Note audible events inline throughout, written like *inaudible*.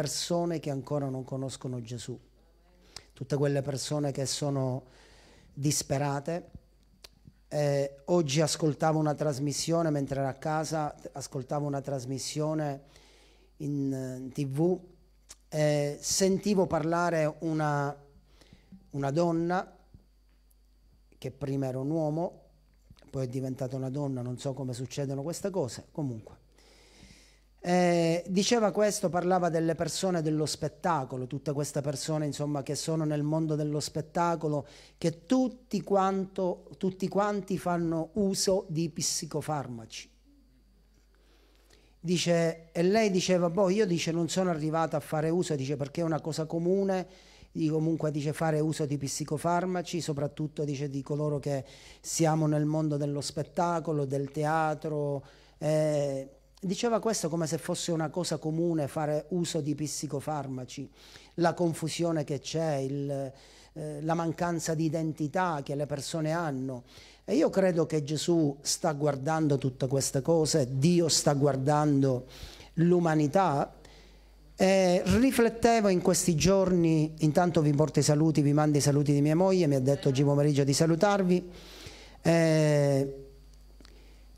persone che ancora non conoscono Gesù, tutte quelle persone che sono disperate. Eh, oggi ascoltavo una trasmissione, mentre ero a casa, ascoltavo una trasmissione in, eh, in tv, eh, sentivo parlare una, una donna che prima era un uomo, poi è diventata una donna, non so come succedono queste cose, comunque eh, diceva questo, parlava delle persone dello spettacolo, tutte queste persone insomma, che sono nel mondo dello spettacolo, che tutti, quanto, tutti quanti fanno uso di psicofarmaci. Dice, e lei diceva, boh, io dice, non sono arrivata a fare uso, dice, perché è una cosa comune, comunque dice, fare uso di psicofarmaci, soprattutto dice, di coloro che siamo nel mondo dello spettacolo, del teatro. Eh, Diceva questo come se fosse una cosa comune fare uso di psicofarmaci, la confusione che c'è, il, eh, la mancanza di identità che le persone hanno. E io credo che Gesù sta guardando tutte queste cose, Dio sta guardando l'umanità. E riflettevo in questi giorni, intanto vi porto i saluti, vi mando i saluti di mia moglie, mi ha detto oggi pomeriggio di salutarvi. Eh,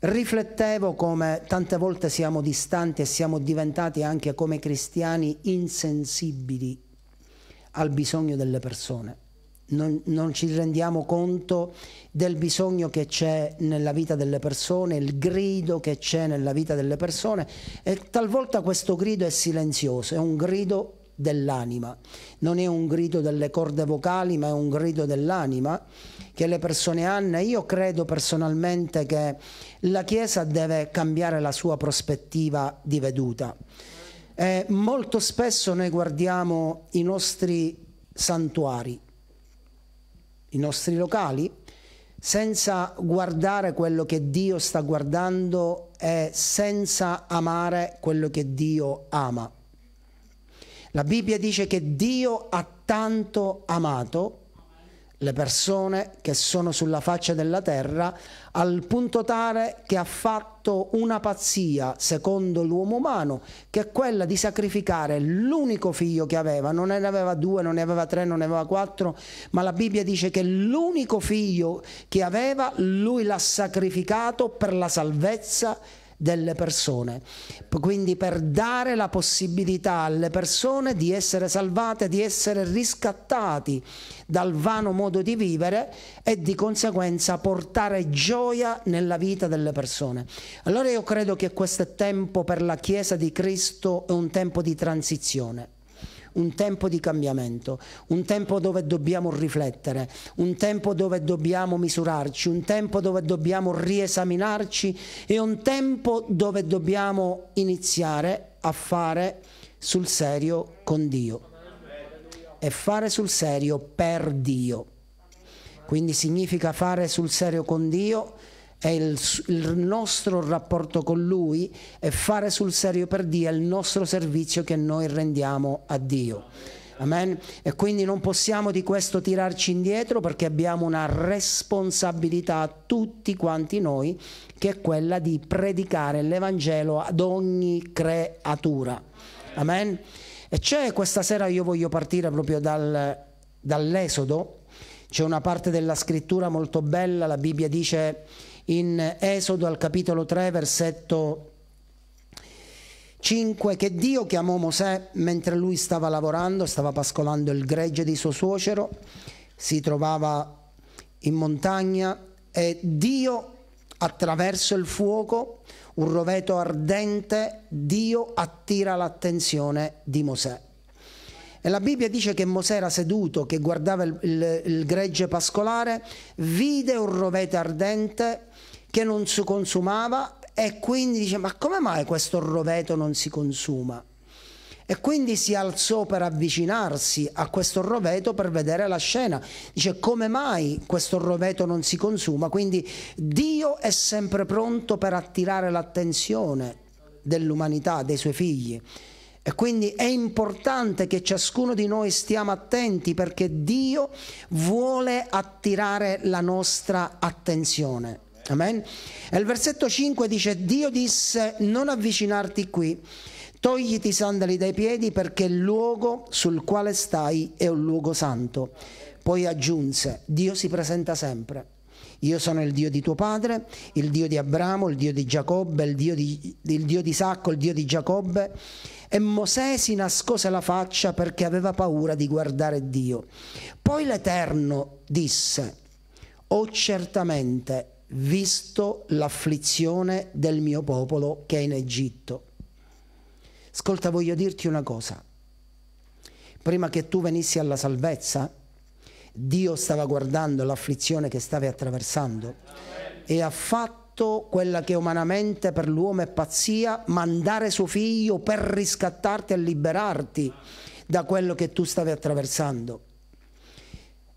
riflettevo come tante volte siamo distanti e siamo diventati anche come cristiani insensibili al bisogno delle persone. Non, non, ci rendiamo conto del bisogno che c'è nella vita delle persone, il grido che c'è nella vita delle persone e talvolta questo grido è silenzioso, è un grido dell'anima, non è un grido delle corde vocali ma è un grido dell'anima che le persone hanno. Io credo personalmente che la Chiesa deve cambiare la sua prospettiva di veduta. Eh, molto spesso noi guardiamo i nostri santuari, i nostri locali, senza guardare quello che Dio sta guardando e senza amare quello che Dio ama. La Bibbia dice che Dio ha tanto amato le persone che sono sulla faccia della terra al punto tale che ha fatto una pazzia secondo l'uomo umano che è quella di sacrificare l'unico figlio che aveva, non ne aveva due, non ne aveva tre, non ne aveva quattro, ma la Bibbia dice che l'unico figlio che aveva lui l'ha sacrificato per la salvezza delle persone. Quindi per dare la possibilità alle persone di essere salvate, di essere riscattati dal vano modo di vivere e di conseguenza portare gioia nella vita delle persone. Allora io credo che questo tempo per la Chiesa di Cristo è un tempo di transizione un tempo di cambiamento, un tempo dove dobbiamo riflettere, un tempo dove dobbiamo misurarci, un tempo dove dobbiamo riesaminarci e un tempo dove dobbiamo iniziare a fare sul serio con Dio e fare sul serio per Dio. Quindi significa fare sul serio con Dio è il, il, nostro rapporto con Lui e fare sul serio per Dio è il nostro servizio che noi rendiamo a Dio. Amen. E quindi non possiamo di questo tirarci indietro perché abbiamo una responsabilità tutti quanti noi che è quella di predicare l'Evangelo ad ogni creatura. Amen. E c'è questa sera io voglio partire proprio dal, dall'Esodo. C'è una parte della scrittura molto bella, la Bibbia dice in Esodo al capitolo 3 versetto 5 che Dio chiamò Mosè mentre lui stava lavorando, stava pascolando il gregge di suo suocero, si trovava in montagna e Dio attraverso il fuoco, un roveto ardente, Dio attira l'attenzione di Mosè. E la Bibbia dice che Mosè era seduto, che guardava il, il, il gregge pascolare, vide un rovete ardente, che non si consumava e quindi dice ma come mai questo roveto non si consuma? E quindi si alzò per avvicinarsi a questo roveto per vedere la scena. Dice come mai questo roveto non si consuma? Quindi Dio è sempre pronto per attirare l'attenzione dell'umanità, dei suoi figli. E quindi è importante che ciascuno di noi stiamo attenti perché Dio vuole attirare la nostra attenzione. Amen. E il versetto 5 dice, Dio disse, non avvicinarti qui, togliti i sandali dai piedi perché il luogo sul quale stai è un luogo santo. Poi aggiunse, Dio si presenta sempre. Io sono il Dio di tuo padre, il Dio di Abramo, il Dio di Giacobbe, il Dio di, il Dio di Isacco, il Dio di Giacobbe. E Mosè si nascose la faccia perché aveva paura di guardare Dio. Poi l'Eterno disse, oh certamente visto l'afflizione del mio popolo che è in Egitto. Ascolta, voglio dirti una cosa. Prima che tu venissi alla salvezza, Dio stava guardando l'afflizione che stavi attraversando e ha fatto quella che umanamente per l'uomo è pazzia, mandare suo figlio per riscattarti e liberarti da quello che tu stavi attraversando.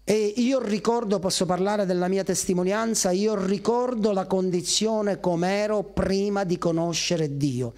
E io ricordo, posso parlare della mia testimonianza, io ricordo la condizione com'ero prima di conoscere Dio.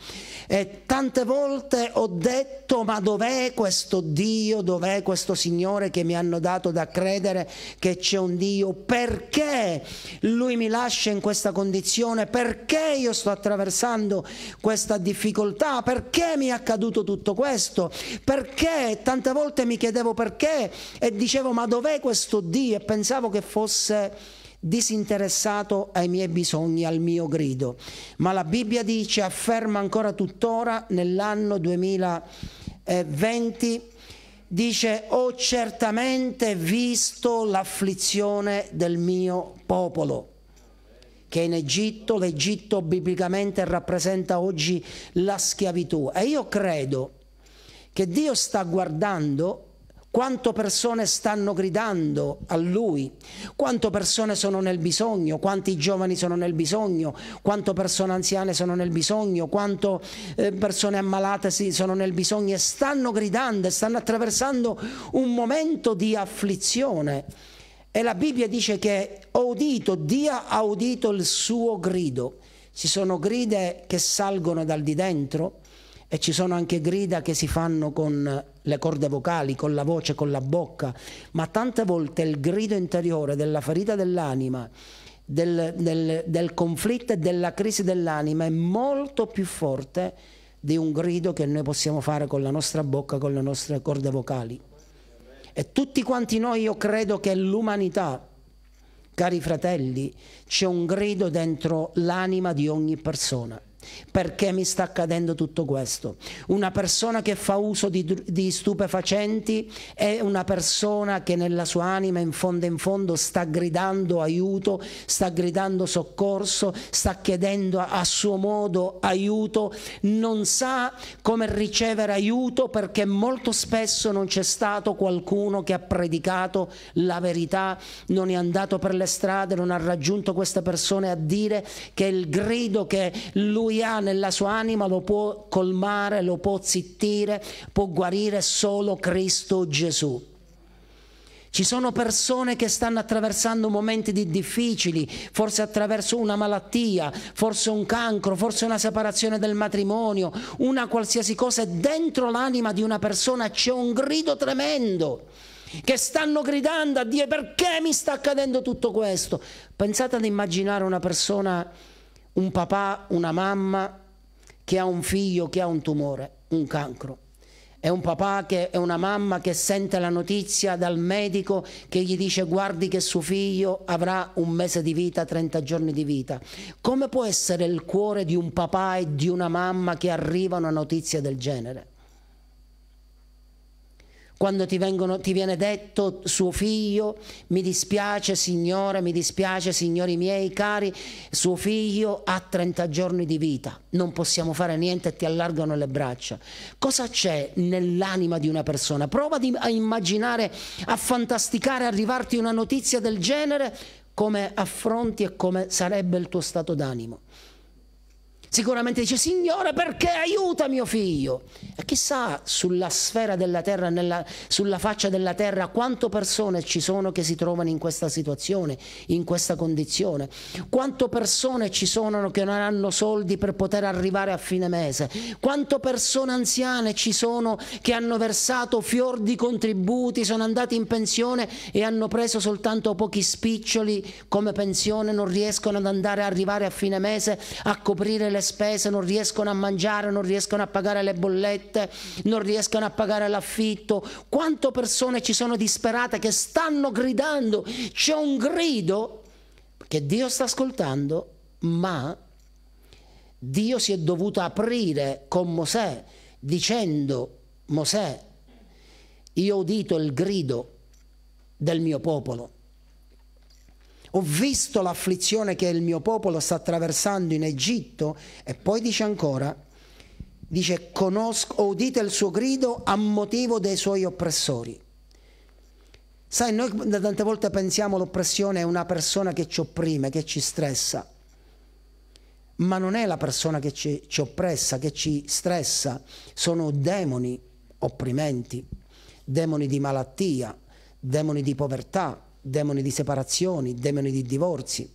E tante volte ho detto, ma dov'è questo Dio, dov'è questo Signore che mi hanno dato da credere che c'è un Dio? Perché Lui mi lascia in questa condizione? Perché io sto attraversando questa difficoltà? Perché mi è accaduto tutto questo? Perché tante volte mi chiedevo perché e dicevo, ma dov'è questo? questo Dio e pensavo che fosse disinteressato ai miei bisogni, al mio grido. Ma la Bibbia dice, afferma ancora tuttora nell'anno 2020, dice ho certamente visto l'afflizione del mio popolo che in Egitto, l'Egitto biblicamente rappresenta oggi la schiavitù e io credo che Dio sta guardando quanto persone stanno gridando a Lui, quanto persone sono nel bisogno, quanti giovani sono nel bisogno, quanto persone anziane sono nel bisogno, quanto eh, persone ammalate sono nel bisogno e stanno gridando, stanno attraversando un momento di afflizione. E la Bibbia dice che ho udito, Dio ha udito il suo grido. Ci sono grida che salgono dal di dentro e ci sono anche grida che si fanno con le corde vocali, con la voce, con la bocca, ma tante volte il grido interiore della ferita dell'anima, del, del, del conflitto e della crisi dell'anima è molto più forte di un grido che noi possiamo fare con la nostra bocca, con le nostre corde vocali. E tutti quanti noi, io credo che l'umanità, cari fratelli, c'è un grido dentro l'anima di ogni persona perché mi sta accadendo tutto questo. Una persona che fa uso di, di stupefacenti è una persona che nella sua anima in fondo in fondo sta gridando aiuto, sta gridando soccorso, sta chiedendo a, a suo modo aiuto, non sa come ricevere aiuto perché molto spesso non c'è stato qualcuno che ha predicato la verità, non è andato per le strade, non ha raggiunto queste persone a dire che il grido che lui ha ha nella sua anima lo può colmare, lo può zittire, può guarire solo Cristo Gesù. Ci sono persone che stanno attraversando momenti di difficili, forse attraverso una malattia, forse un cancro, forse una separazione del matrimonio, una qualsiasi cosa, e dentro l'anima di una persona c'è un grido tremendo, che stanno gridando a Dio perché mi sta accadendo tutto questo. Pensate ad immaginare una persona un papà, una mamma che ha un figlio che ha un tumore, un cancro. È un papà che è una mamma che sente la notizia dal medico che gli dice guardi che suo figlio avrà un mese di vita, 30 giorni di vita. Come può essere il cuore di un papà e di una mamma che arriva una notizia del genere? quando ti, vengono, ti, viene detto suo figlio, mi dispiace signore, mi dispiace signori miei cari, suo figlio ha 30 giorni di vita, non possiamo fare niente e ti allargano le braccia. Cosa c'è nell'anima di una persona? Prova di, a immaginare, a fantasticare, arrivarti una notizia del genere, come affronti e come sarebbe il tuo stato d'animo. Sicuramente dice, Signore, perché aiuta mio figlio? E chissà sulla sfera della terra, nella, sulla faccia della terra, quante persone ci sono che si trovano in questa situazione, in questa condizione? Quante persone ci sono che non hanno soldi per poter arrivare a fine mese? Quante persone anziane ci sono che hanno versato fior di contributi, sono andati in pensione e hanno preso soltanto pochi spiccioli come pensione, non riescono ad andare a arrivare a fine mese a coprire le le spese, non riescono a mangiare, non riescono a pagare le bollette, non riescono a pagare l'affitto. Quante persone ci sono disperate che stanno gridando? C'è un grido che Dio sta ascoltando, ma Dio si è dovuto aprire con Mosè dicendo Mosè, io ho udito il grido del mio popolo ho visto l'afflizione che il mio popolo sta attraversando in Egitto e poi dice ancora, dice, conosco, ho udito il suo grido a motivo dei suoi oppressori. Sai, noi tante volte pensiamo l'oppressione è una persona che ci opprime, che ci stressa, ma non è la persona che ci, ci oppressa, che ci stressa, sono demoni opprimenti, demoni di malattia, demoni di povertà, demoni di separazioni, demoni di divorzi,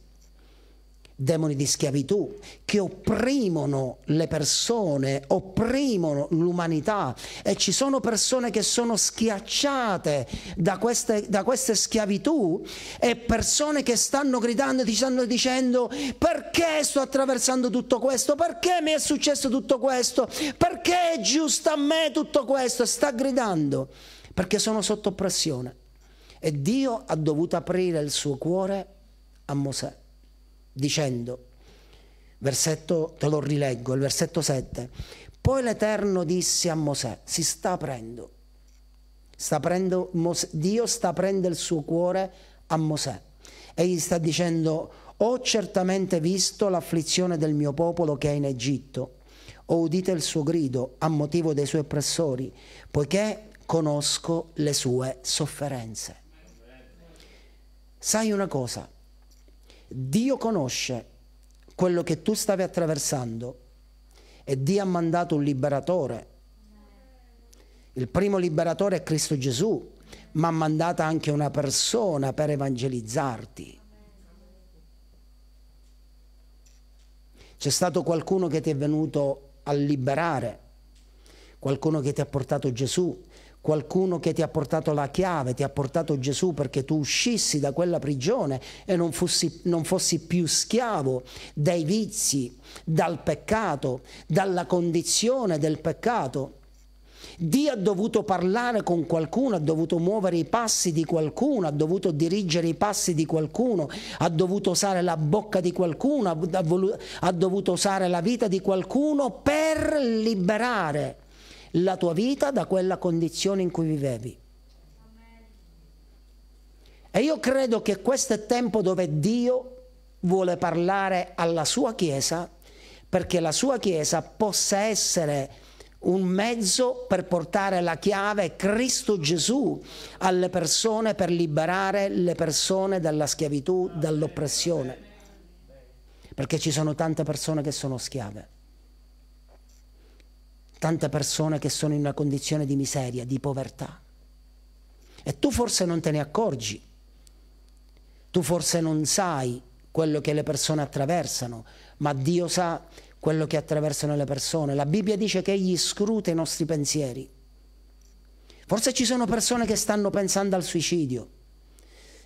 demoni di schiavitù, che opprimono le persone, opprimono l'umanità e ci sono persone che sono schiacciate da queste, da queste schiavitù e persone che stanno gridando, ti stanno dicendo perché sto attraversando tutto questo, perché mi è successo tutto questo, perché è giusto a me tutto questo, sta gridando perché sono sotto oppressione. E Dio ha dovuto aprire il suo cuore a Mosè, dicendo, versetto, te lo rileggo, il versetto 7, poi l'Eterno disse a Mosè, si sta aprendo, sta aprendo Mosè, Dio sta aprendo il suo cuore a Mosè e gli sta dicendo, ho certamente visto l'afflizione del mio popolo che è in Egitto, ho udito il suo grido a motivo dei suoi oppressori, poiché conosco le sue sofferenze sai una cosa, Dio conosce quello che tu stavi attraversando e Dio ha mandato un liberatore. Il primo liberatore è Cristo Gesù, ma ha mandato anche una persona per evangelizzarti. C'è stato qualcuno che ti è venuto a liberare, qualcuno che ti ha portato Gesù, qualcuno che ti ha portato la chiave, ti ha portato Gesù perché tu uscissi da quella prigione e non fossi, non fossi più schiavo dai vizi, dal peccato, dalla condizione del peccato. Dio ha dovuto parlare con qualcuno, ha dovuto muovere i passi di qualcuno, ha dovuto dirigere i passi di qualcuno, ha dovuto usare la bocca di qualcuno, ha dovuto usare la vita di qualcuno per liberare la tua vita da quella condizione in cui vivevi. E io credo che questo è tempo dove Dio vuole parlare alla sua Chiesa perché la sua Chiesa possa essere un mezzo per portare la chiave Cristo Gesù alle persone, per liberare le persone dalla schiavitù, dall'oppressione. Perché ci sono tante persone che sono schiave tante persone che sono in una condizione di miseria, di povertà. E tu forse non te ne accorgi, tu forse non sai quello che le persone attraversano, ma Dio sa quello che attraversano le persone. La Bibbia dice che Egli scruta i nostri pensieri. Forse ci sono persone che stanno pensando al suicidio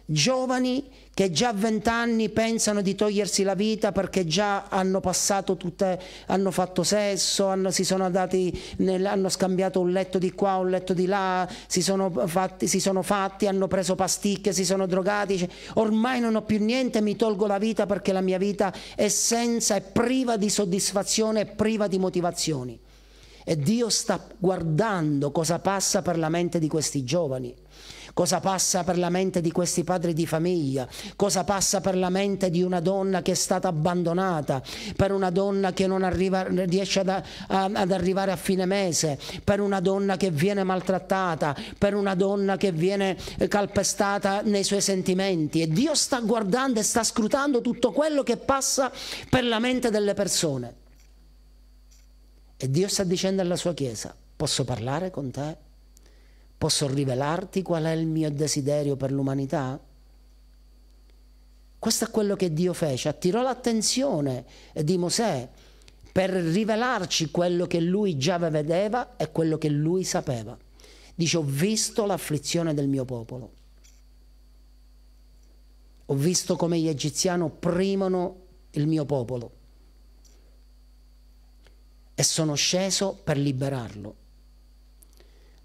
giovani che già a vent'anni pensano di togliersi la vita perché già hanno passato tutte, hanno fatto sesso, hanno, si sono dati, nel, hanno scambiato un letto di qua, un letto di là, si sono, fatti, si sono fatti, hanno preso pasticche, si sono drogati, ormai non ho più niente, mi tolgo la vita perché la mia vita è senza, è priva di soddisfazione, è priva di motivazioni. E Dio sta guardando cosa passa per la mente di questi giovani cosa passa per la mente di questi padri di famiglia, cosa passa per la mente di una donna che è stata abbandonata, per una donna che non arriva, riesce ad, a, ad arrivare a fine mese, per una donna che viene maltrattata, per una donna che viene calpestata nei suoi sentimenti. E Dio sta guardando e sta scrutando tutto quello che passa per la mente delle persone. E Dio sta dicendo alla sua Chiesa, posso parlare con te? Posso rivelarti qual è il mio desiderio per l'umanità? Questo è quello che Dio fece, attirò l'attenzione di Mosè per rivelarci quello che lui già vedeva e quello che lui sapeva. Dice, ho visto l'afflizione del mio popolo. Ho visto come gli egiziani opprimono il mio popolo. E sono sceso per liberarlo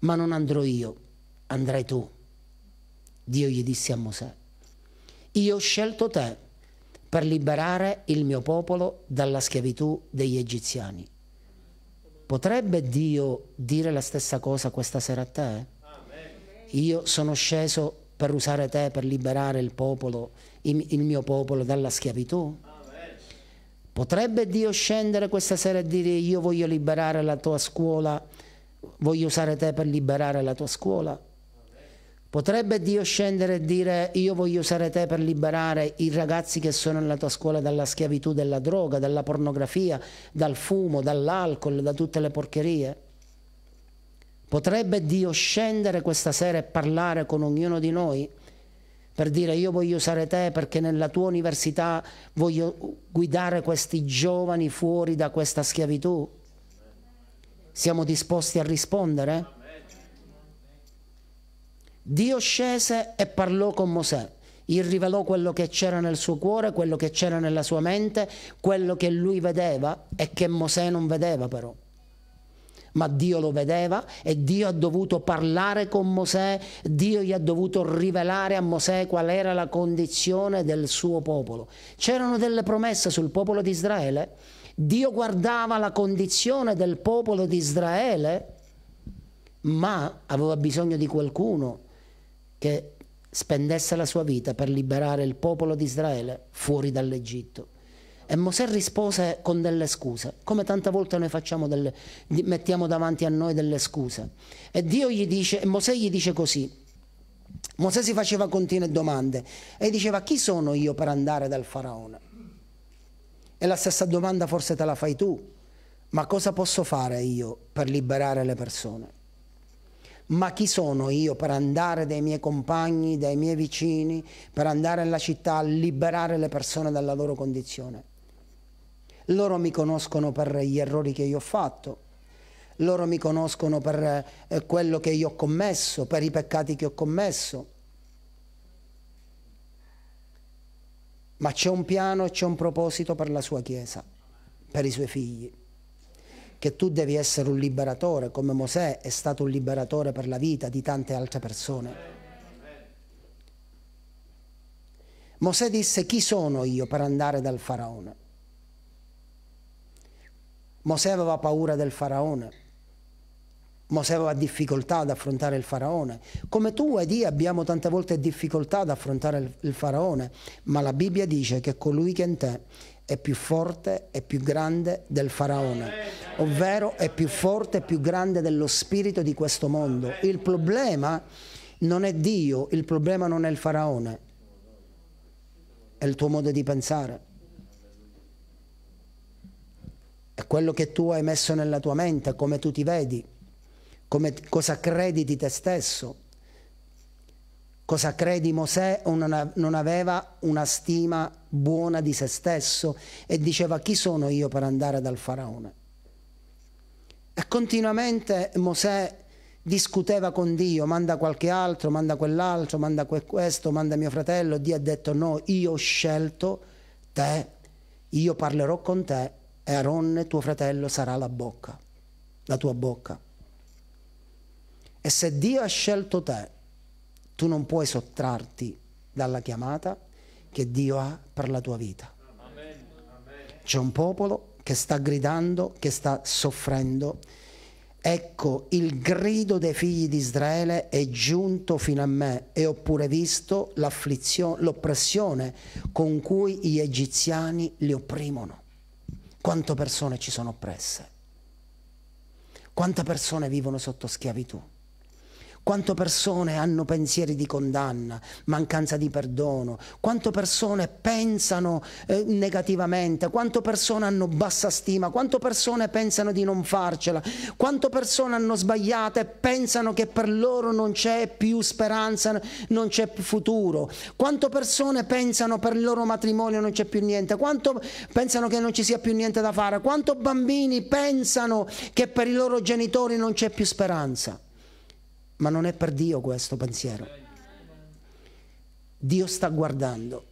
ma non andrò io, andrai tu. Dio gli disse a Mosè, io ho scelto te per liberare il mio popolo dalla schiavitù degli egiziani. Potrebbe Dio dire la stessa cosa questa sera a te? Io sono sceso per usare te per liberare il popolo, il mio popolo dalla schiavitù? Potrebbe Dio scendere questa sera e dire io voglio liberare la tua scuola voglio usare te per liberare la tua scuola? Potrebbe Dio scendere e dire io voglio usare te per liberare i ragazzi che sono nella tua scuola dalla schiavitù della droga, dalla pornografia, dal fumo, dall'alcol, da tutte le porcherie? Potrebbe Dio scendere questa sera e parlare con ognuno di noi per dire io voglio usare te perché nella tua università voglio guidare questi giovani fuori da questa schiavitù? Siamo disposti a rispondere? Dio scese e parlò con Mosè. Gli rivelò quello che c'era nel suo cuore, quello che c'era nella sua mente, quello che lui vedeva e che Mosè non vedeva però. Ma Dio lo vedeva e Dio ha dovuto parlare con Mosè, Dio gli ha dovuto rivelare a Mosè qual era la condizione del suo popolo. C'erano delle promesse sul popolo di Israele Dio guardava la condizione del popolo di Israele, ma aveva bisogno di qualcuno che spendesse la sua vita per liberare il popolo di Israele fuori dall'Egitto. E Mosè rispose con delle scuse, come tante volte noi facciamo delle, mettiamo davanti a noi delle scuse. E Dio gli dice, e Mosè gli dice così, Mosè si faceva continue domande e diceva chi sono io per andare dal faraone? E la stessa domanda forse te la fai tu, ma cosa posso fare io per liberare le persone? Ma chi sono io per andare dai miei compagni, dai miei vicini, per andare nella città a liberare le persone dalla loro condizione? Loro mi conoscono per gli errori che io ho fatto, loro mi conoscono per eh, quello che io ho commesso, per i peccati che ho commesso, ma c'è un piano e c'è un proposito per la sua Chiesa, per i suoi figli, che tu devi essere un liberatore, come Mosè è stato un liberatore per la vita di tante altre persone. Mosè disse chi sono io per andare dal faraone? Mosè aveva paura del faraone Mosè aveva difficoltà ad affrontare il faraone, come tu ed io abbiamo tante volte difficoltà ad affrontare il, il faraone, ma la Bibbia dice che colui che in te è più forte e più grande del faraone, ovvero è più forte e più grande dello spirito di questo mondo. Il problema non è Dio, il problema non è il faraone, è il tuo modo di pensare. È quello che tu hai messo nella tua mente, come tu ti vedi come, cosa credi di te stesso, cosa credi Mosè non aveva una stima buona di se stesso e diceva chi sono io per andare dal faraone. E continuamente Mosè discuteva con Dio, manda qualche altro, manda quell'altro, manda questo, manda mio fratello, Dio ha detto no, io ho scelto te, io parlerò con te e Aronne tuo fratello sarà la bocca, la tua bocca. E se Dio ha scelto te, tu non puoi sottrarti dalla chiamata che Dio ha per la tua vita. C'è un popolo che sta gridando, che sta soffrendo. Ecco, il grido dei figli di Israele è giunto fino a me e ho pure visto l'oppressione con cui gli egiziani li opprimono. Quante persone ci sono oppresse? Quante persone vivono sotto schiavitù? Quanto persone hanno pensieri di condanna, mancanza di perdono, quanto persone pensano eh, negativamente, quanto persone hanno bassa stima, quanto persone pensano di non farcela, quanto persone hanno sbagliato e pensano che per loro non c'è più speranza, non c'è più futuro, quanto persone pensano per il loro matrimonio non c'è più niente, quanto pensano che non ci sia più niente da fare, quanto bambini pensano che per i loro genitori non c'è più speranza ma non è per Dio questo pensiero. Dio sta guardando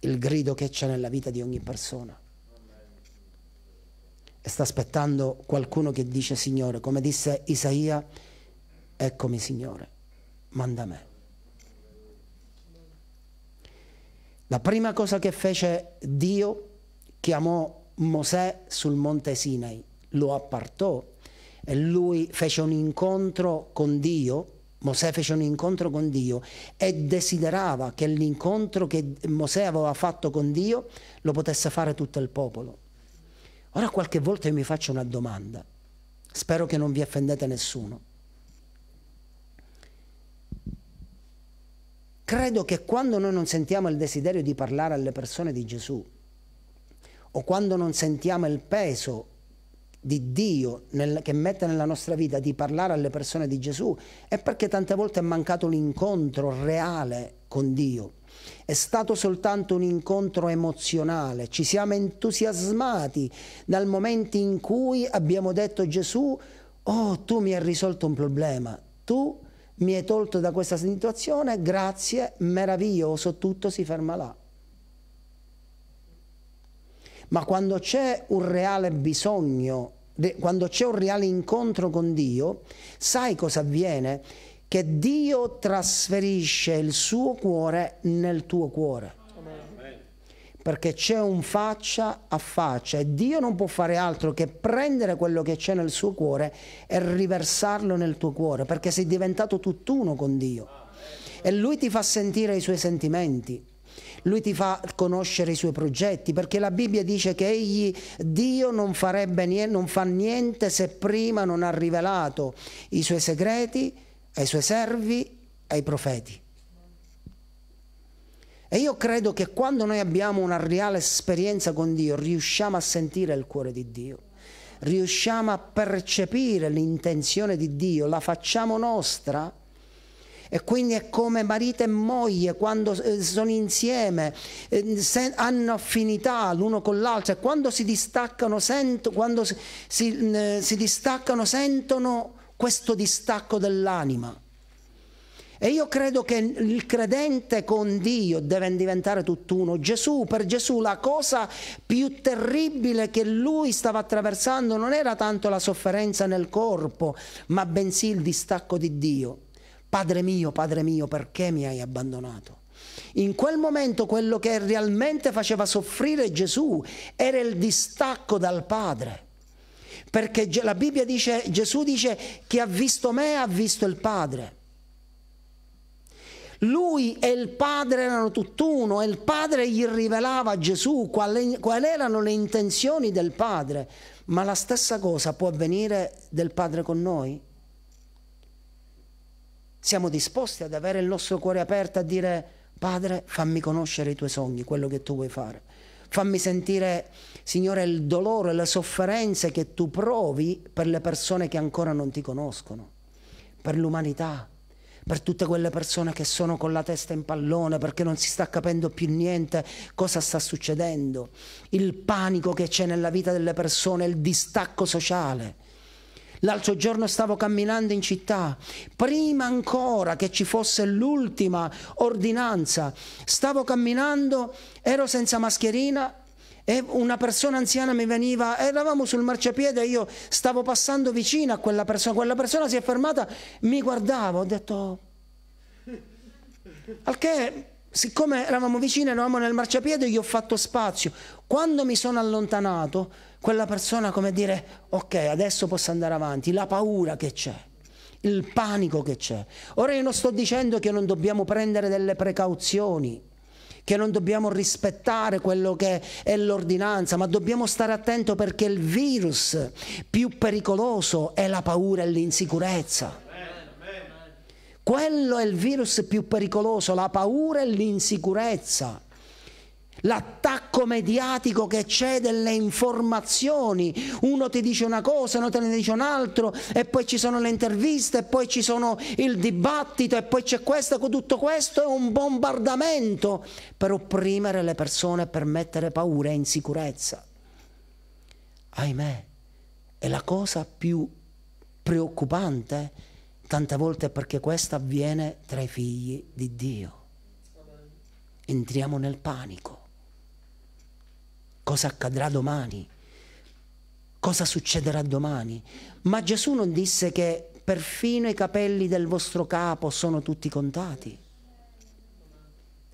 il grido che c'è nella vita di ogni persona e sta aspettando qualcuno che dice Signore, come disse Isaia, eccomi Signore, manda me. La prima cosa che fece Dio, chiamò Mosè sul monte Sinai, lo appartò e lui fece un incontro con Dio, Mosè fece un incontro con Dio e desiderava che l'incontro che Mosè aveva fatto con Dio lo potesse fare tutto il popolo. Ora qualche volta io mi faccio una domanda, spero che non vi offendete nessuno. Credo che quando noi non sentiamo il desiderio di parlare alle persone di Gesù, o quando non sentiamo il peso di Dio nel, che mette nella nostra vita di parlare alle persone di Gesù è perché tante volte è mancato l'incontro reale con Dio. È stato soltanto un incontro emozionale, ci siamo entusiasmati dal momento in cui abbiamo detto Gesù, oh tu mi hai risolto un problema, tu mi hai tolto da questa situazione, grazie, meraviglioso, tutto si ferma là ma quando c'è un reale bisogno, quando c'è un reale incontro con Dio, sai cosa avviene? Che Dio trasferisce il suo cuore nel tuo cuore. Perché c'è un faccia a faccia e Dio non può fare altro che prendere quello che c'è nel suo cuore e riversarlo nel tuo cuore, perché sei diventato tutt'uno con Dio. E Lui ti fa sentire i suoi sentimenti lui ti fa conoscere i suoi progetti, perché la Bibbia dice che egli, Dio non, farebbe niente, non fa niente se prima non ha rivelato i suoi segreti ai suoi servi, ai profeti. E io credo che quando noi abbiamo una reale esperienza con Dio, riusciamo a sentire il cuore di Dio, riusciamo a percepire l'intenzione di Dio, la facciamo nostra e quindi è come marito e moglie quando eh, sono insieme, eh, hanno affinità l'uno con l'altro e quando si distaccano, sento, quando si, si, mm, eh, si distaccano sentono questo distacco dell'anima. E io credo che il credente con Dio deve diventare tutt'uno. Gesù, per Gesù la cosa più terribile che lui stava attraversando non era tanto la sofferenza nel corpo, ma bensì il distacco di Dio. Padre mio, Padre mio, perché mi hai abbandonato? In quel momento quello che realmente faceva soffrire Gesù era il distacco dal Padre. Perché la Bibbia dice, Gesù dice, chi ha visto me ha visto il Padre. Lui e il Padre erano tutt'uno e il Padre gli rivelava a Gesù quali, quali erano le intenzioni del Padre. Ma la stessa cosa può avvenire del Padre con noi? Siamo disposti ad avere il nostro cuore aperto a dire Padre, fammi conoscere i tuoi sogni, quello che tu vuoi fare. Fammi sentire, Signore, il dolore, le sofferenze che tu provi per le persone che ancora non ti conoscono, per l'umanità, per tutte quelle persone che sono con la testa in pallone perché non si sta capendo più niente cosa sta succedendo, il panico che c'è nella vita delle persone, il distacco sociale L'altro giorno stavo camminando in città, prima ancora che ci fosse l'ultima ordinanza, stavo camminando, ero senza mascherina e una persona anziana mi veniva, eravamo sul marciapiede, io stavo passando vicino a quella persona, quella persona si è fermata, mi guardava, ho detto... Al che siccome eravamo vicini, eravamo nel marciapiede, gli ho fatto spazio. Quando mi sono allontanato, quella persona come dire, ok, adesso posso andare avanti, la paura che c'è, il panico che c'è. Ora io non sto dicendo che non dobbiamo prendere delle precauzioni, che non dobbiamo rispettare quello che è l'ordinanza, ma dobbiamo stare attenti perché il virus più pericoloso è la paura e l'insicurezza. Quello è il virus più pericoloso, la paura e l'insicurezza. L'attacco mediatico che c'è delle informazioni, uno ti dice una cosa, uno te ne dice un'altra, e poi ci sono le interviste, e poi ci sono il dibattito, e poi c'è questo, tutto questo è un bombardamento per opprimere le persone, per mettere paura e insicurezza. Ahimè, è la cosa più preoccupante tante volte perché questo avviene tra i figli di Dio. Entriamo nel panico. Cosa accadrà domani? Cosa succederà domani? Ma Gesù non disse che perfino i capelli del vostro capo sono tutti contati.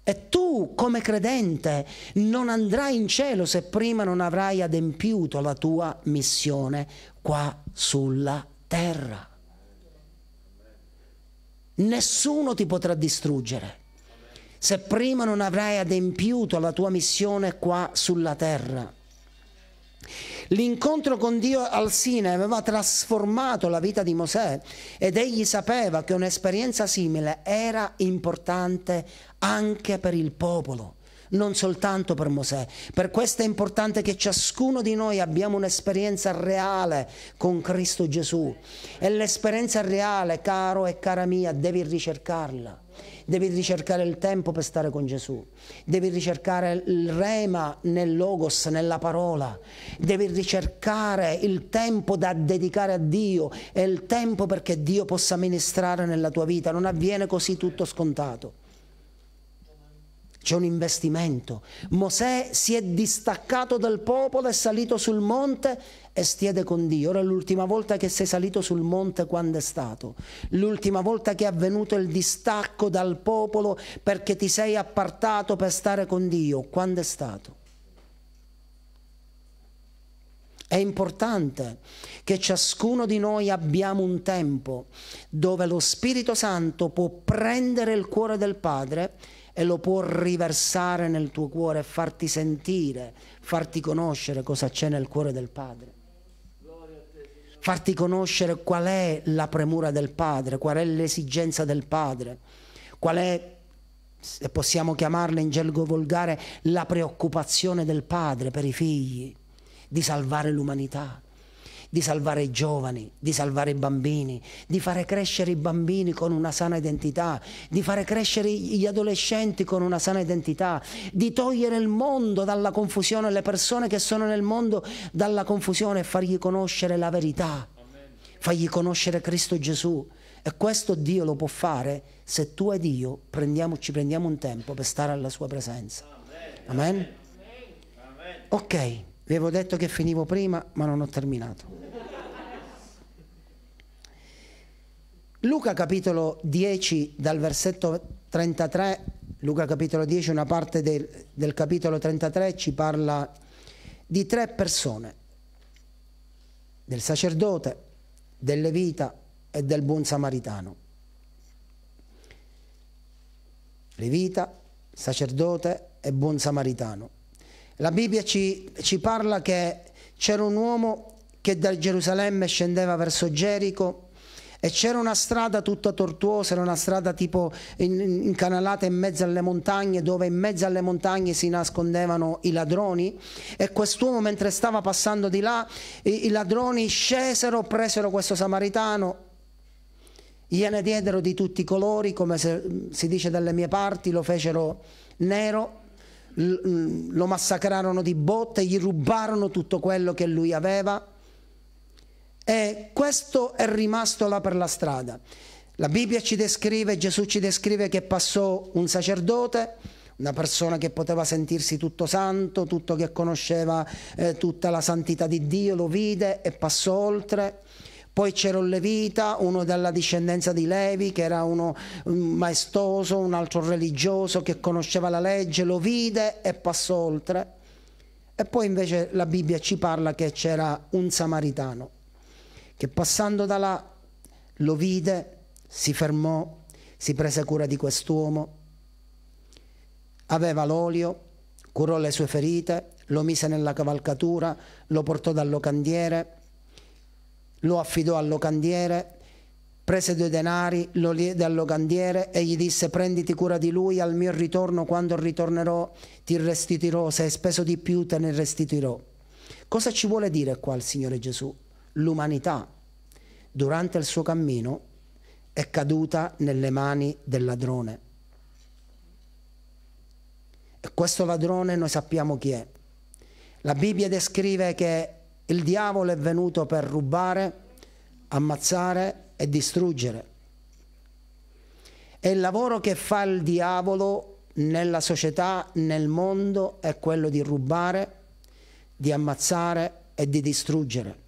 E tu, come credente, non andrai in cielo se prima non avrai adempiuto la tua missione qua sulla terra nessuno ti potrà distruggere. Se prima non avrai adempiuto la tua missione qua sulla terra. L'incontro con Dio al Sine aveva trasformato la vita di Mosè ed egli sapeva che un'esperienza simile era importante anche per il popolo non soltanto per Mosè. Per questo è importante che ciascuno di noi abbiamo un'esperienza reale con Cristo Gesù. E l'esperienza reale, caro e cara mia, devi ricercarla. Devi ricercare il tempo per stare con Gesù, devi ricercare il rema nel logos, nella parola, devi ricercare il tempo da dedicare a Dio e il tempo perché Dio possa ministrare nella tua vita. Non avviene così tutto scontato. C'è un investimento. Mosè si è distaccato dal popolo, è salito sul monte e stiede con Dio. Ora è l'ultima volta che sei salito sul monte quando è stato. L'ultima volta che è avvenuto il distacco dal popolo perché ti sei appartato per stare con Dio. Quando è stato? È importante che ciascuno di noi abbiamo un tempo dove lo Spirito Santo può prendere il cuore del Padre e lo può riversare nel tuo cuore, e farti sentire, farti conoscere cosa c'è nel cuore del Padre. Farti conoscere qual è la premura del Padre, qual è l'esigenza del Padre, qual è se possiamo chiamarla in gergo volgare, la preoccupazione del padre per i figli, di salvare l'umanità, di salvare i giovani, di salvare i bambini, di fare crescere i bambini con una sana identità, di fare crescere gli adolescenti con una sana identità, di togliere il mondo dalla confusione, le persone che sono nel mondo dalla confusione e fargli conoscere la verità, fargli conoscere Cristo Gesù. E questo Dio lo può fare se tu ed io prendiamo, ci prendiamo un tempo per stare alla sua presenza. Amen? Ok, vi avevo detto che finivo prima, ma non ho terminato. Luca capitolo 10 dal versetto 33, Luca capitolo 10, una parte del, del capitolo 33 ci parla di tre persone, del sacerdote, del levita e del buon samaritano. Levita, sacerdote e buon samaritano. La Bibbia ci, ci parla che c'era un uomo che da Gerusalemme scendeva verso Gerico e c'era una strada tutta tortuosa, era una strada tipo incanalata in mezzo alle montagne dove in mezzo alle montagne si nascondevano i ladroni e quest'uomo mentre stava passando di là i, i ladroni scesero, presero questo samaritano, gliene diedero di tutti i colori, come se, mm, si dice dalle mie parti, lo fecero nero mm, lo massacrarono di botte, gli rubarono tutto quello che lui aveva e questo è rimasto là per la strada. La Bibbia ci descrive, Gesù ci descrive che passò un sacerdote, una persona che poteva sentirsi tutto santo, tutto che conosceva eh, tutta la santità di Dio, lo vide e passò oltre. Poi c'era un levita, uno della discendenza di Levi, che era uno maestoso, un altro religioso che conosceva la legge, lo vide e passò oltre. E poi invece la Bibbia ci parla che c'era un samaritano che passando da là lo vide, si fermò, si prese cura di quest'uomo, aveva l'olio, curò le sue ferite, lo mise nella cavalcatura, lo portò dal locandiere, lo affidò al locandiere, prese due denari, lo diede al locandiere e gli disse prenditi cura di lui, al mio ritorno quando ritornerò ti restituirò, se hai speso di più te ne restituirò. Cosa ci vuole dire qua il Signore Gesù? L'umanità durante il suo cammino è caduta nelle mani del ladrone. E questo ladrone noi sappiamo chi è. La Bibbia descrive che il diavolo è venuto per rubare, ammazzare e distruggere. E il lavoro che fa il diavolo nella società, nel mondo, è quello di rubare, di ammazzare e di distruggere.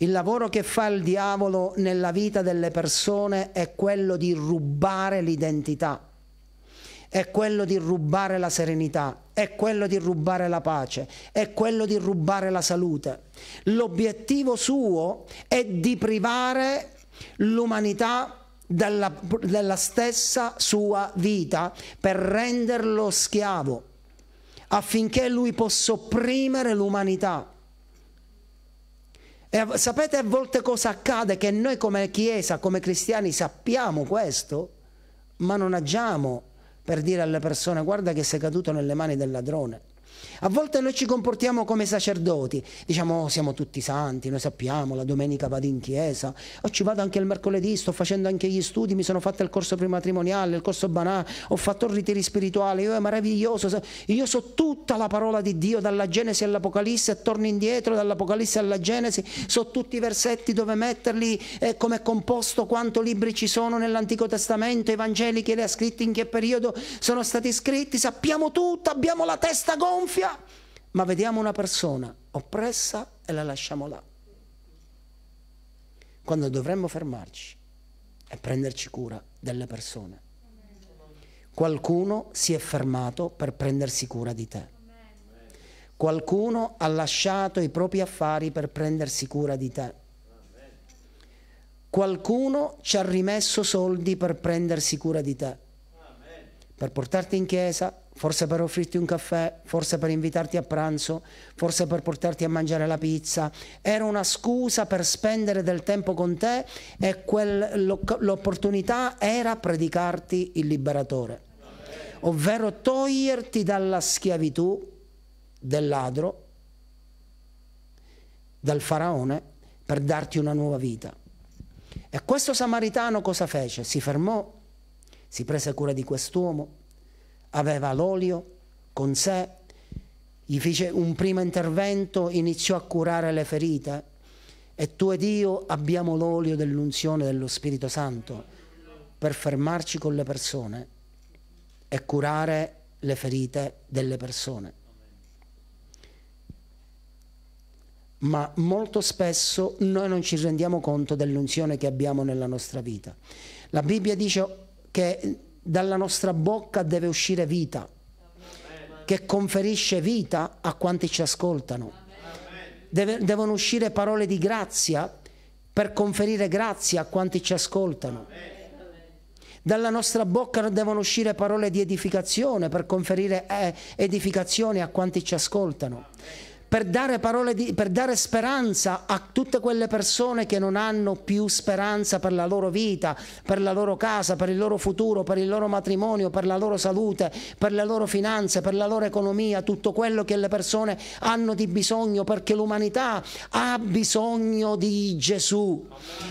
Il lavoro che fa il diavolo nella vita delle persone è quello di rubare l'identità, è quello di rubare la serenità, è quello di rubare la pace, è quello di rubare la salute. L'obiettivo suo è di privare l'umanità della, della, stessa sua vita per renderlo schiavo, affinché lui possa opprimere l'umanità. E sapete a volte cosa accade? Che noi come Chiesa, come cristiani sappiamo questo, ma non agiamo per dire alle persone guarda che sei caduto nelle mani del ladrone. A volte noi ci comportiamo come sacerdoti, diciamo oh, siamo tutti santi, noi sappiamo, la domenica vado in chiesa, oh, ci vado anche il mercoledì, sto facendo anche gli studi, mi sono fatto il corso prematrimoniale, il corso banale, ho fatto il ritiro spirituale, io oh, è meraviglioso, io so tutta la parola di Dio dalla Genesi all'Apocalisse torno indietro dall'Apocalisse alla Genesi, so tutti i versetti dove metterli, eh, come è composto, quanto libri ci sono nell'Antico Testamento, i Vangeli chi li ha scritti, in che periodo sono stati scritti, sappiamo tutto, abbiamo la testa gonfia gonfia, ma vediamo una persona oppressa e la lasciamo là. Quando dovremmo fermarci e prenderci cura delle persone. Qualcuno si è fermato per prendersi cura di te. Qualcuno ha lasciato i propri affari per prendersi cura di te. Qualcuno ci ha rimesso soldi per prendersi cura di te. Per portarti in chiesa, forse per offrirti un caffè, forse per invitarti a pranzo, forse per portarti a mangiare la pizza. Era una scusa per spendere del tempo con te e l'opportunità era predicarti il liberatore, ovvero toglierti dalla schiavitù del ladro, dal faraone, per darti una nuova vita. E questo samaritano cosa fece? Si fermò, si prese cura di quest'uomo, aveva l'olio con sé, gli fece un primo intervento, iniziò a curare le ferite e tu ed io abbiamo l'olio dell'unzione dello Spirito Santo per fermarci con le persone e curare le ferite delle persone. ma molto spesso noi non ci rendiamo conto dell'unzione che abbiamo nella nostra vita. La Bibbia dice che dalla nostra bocca deve uscire vita, che conferisce vita a quanti ci ascoltano. Deve, devono uscire parole di grazia per conferire grazia a quanti ci ascoltano. Dalla nostra bocca devono uscire parole di edificazione per conferire eh, edificazione a quanti ci ascoltano per dare, di, per dare, speranza a tutte quelle persone che non hanno più speranza per la loro vita, per la loro casa, per il loro futuro, per il loro matrimonio, per la loro salute, per le loro finanze, per la loro economia, tutto quello che le persone hanno di bisogno, perché l'umanità ha bisogno di Gesù.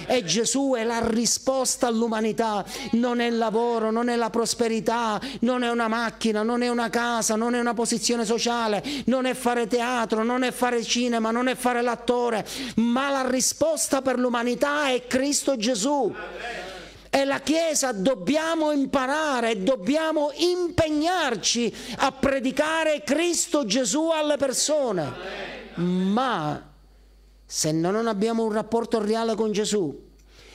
E Gesù è la risposta all'umanità, non è il lavoro, non è la prosperità, non è una macchina, non è una casa, non è una posizione sociale, non è fare teatro, non è fare cinema, non è fare l'attore, ma la risposta per l'umanità è Cristo Gesù. E la Chiesa dobbiamo imparare, dobbiamo impegnarci a predicare Cristo Gesù alle persone. Ma se non abbiamo un rapporto reale con Gesù,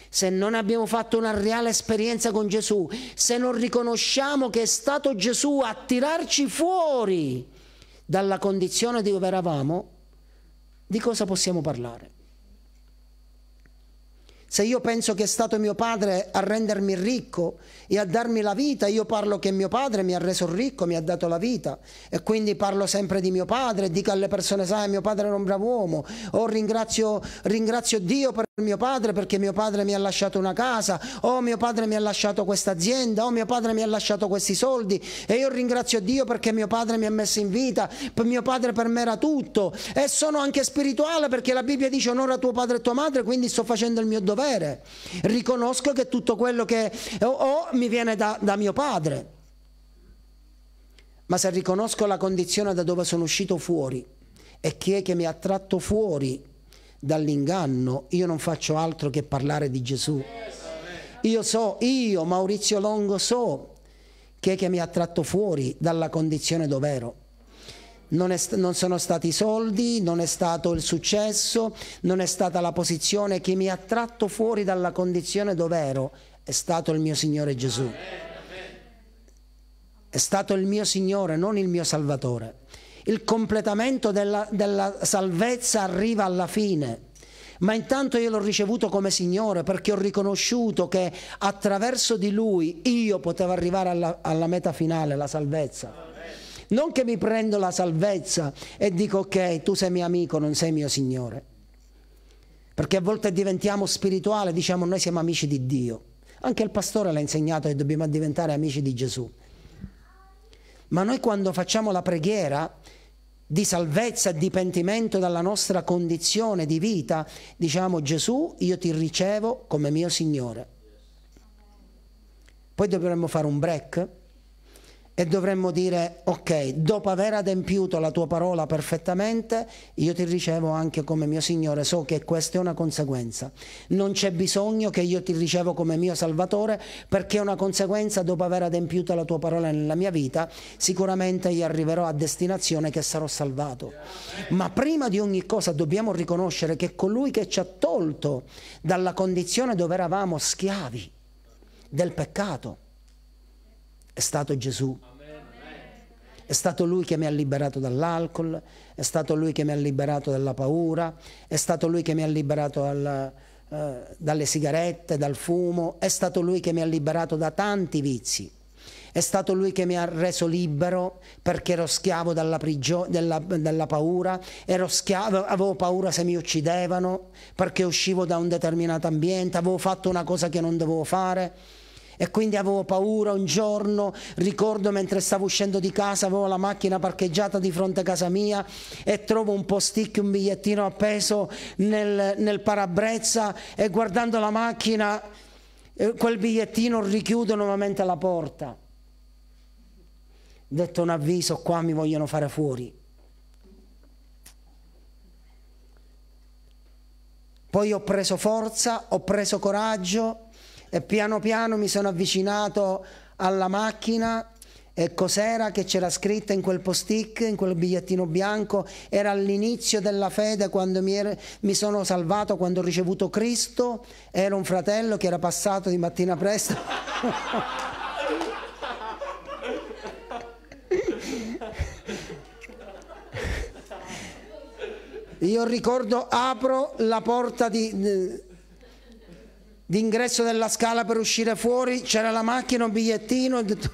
se non abbiamo fatto una reale esperienza con Gesù, se non riconosciamo che è stato Gesù a tirarci fuori dalla condizione di dove eravamo, di cosa possiamo parlare? Se io penso che è stato mio padre a rendermi ricco e a darmi la vita, io parlo che mio padre mi ha reso ricco, mi ha dato la vita e quindi parlo sempre di mio padre, dico alle persone, sai, mio padre era un bravo uomo, o oh, ringrazio, ringrazio Dio per mio padre perché mio padre mi ha lasciato una casa, o oh, mio padre mi ha lasciato questa azienda, o oh, mio padre mi ha lasciato questi soldi e io ringrazio Dio perché mio padre mi ha messo in vita, mio padre per me era tutto e sono anche spirituale perché la Bibbia dice onora tuo padre e tua madre, quindi sto facendo il mio dovere. Riconosco che tutto quello che ho mi viene da, da mio padre. Ma se riconosco la condizione da dove sono uscito fuori e chi è che mi ha tratto fuori, dall'inganno. Io non faccio altro che parlare di Gesù. Io so, io Maurizio Longo so che, che mi ha tratto fuori dalla condizione dove ero. Non, non, sono stati i soldi, non è stato il successo, non è stata la posizione che mi ha tratto fuori dalla condizione dove ero, è stato il mio Signore Gesù. È stato il mio Signore, non il mio Salvatore il completamento della, della salvezza arriva alla fine ma intanto io l'ho ricevuto come Signore perché ho riconosciuto che attraverso di Lui io potevo arrivare alla, alla, meta finale, la salvezza. Non che mi prendo la salvezza e dico ok, tu sei mio amico, non sei mio Signore. Perché a volte diventiamo spirituali, diciamo noi siamo amici di Dio. Anche il pastore l'ha insegnato che dobbiamo diventare amici di Gesù. Ma noi quando facciamo la preghiera di salvezza e di pentimento dalla nostra condizione di vita, diciamo Gesù, io ti ricevo come mio Signore. Poi dovremmo fare un break e dovremmo dire ok, dopo aver adempiuto la tua parola perfettamente, io ti ricevo anche come mio Signore, so che questa è una conseguenza. Non c'è bisogno che io ti ricevo come mio Salvatore perché è una conseguenza dopo aver adempiuto la tua parola nella mia vita, sicuramente io arriverò a destinazione che sarò salvato. Ma prima di ogni cosa dobbiamo riconoscere che colui che ci ha tolto dalla condizione dove eravamo schiavi del peccato, è stato Gesù. È stato Lui che mi ha liberato dall'alcol, è stato Lui che mi ha liberato dalla paura, è stato Lui che mi ha liberato dal, eh, dalle sigarette, dal fumo, è stato Lui che mi ha liberato da tanti vizi. È stato Lui che mi ha reso libero perché ero schiavo dalla, della, della paura, schiavo, avevo paura se mi uccidevano perché uscivo da un determinato ambiente, avevo fatto una cosa che non dovevo fare e quindi avevo paura un giorno, ricordo mentre stavo uscendo di casa, avevo la macchina parcheggiata di fronte a casa mia e trovo un posticchio, un bigliettino appeso nel, nel parabrezza e guardando la macchina eh, quel bigliettino richiudo nuovamente la porta. Detto un avviso, qua mi vogliono fare fuori. Poi ho preso forza, ho preso coraggio e piano piano mi sono avvicinato alla macchina e cos'era che c'era scritta in quel post-it, in quel bigliettino bianco, era all'inizio della fede quando mi, ero, mi, sono salvato, quando ho ricevuto Cristo, era un fratello che era passato di mattina presto. *laughs* Io ricordo, apro la porta di d'ingresso della scala per uscire fuori, c'era la macchina, un bigliettino. E tutto.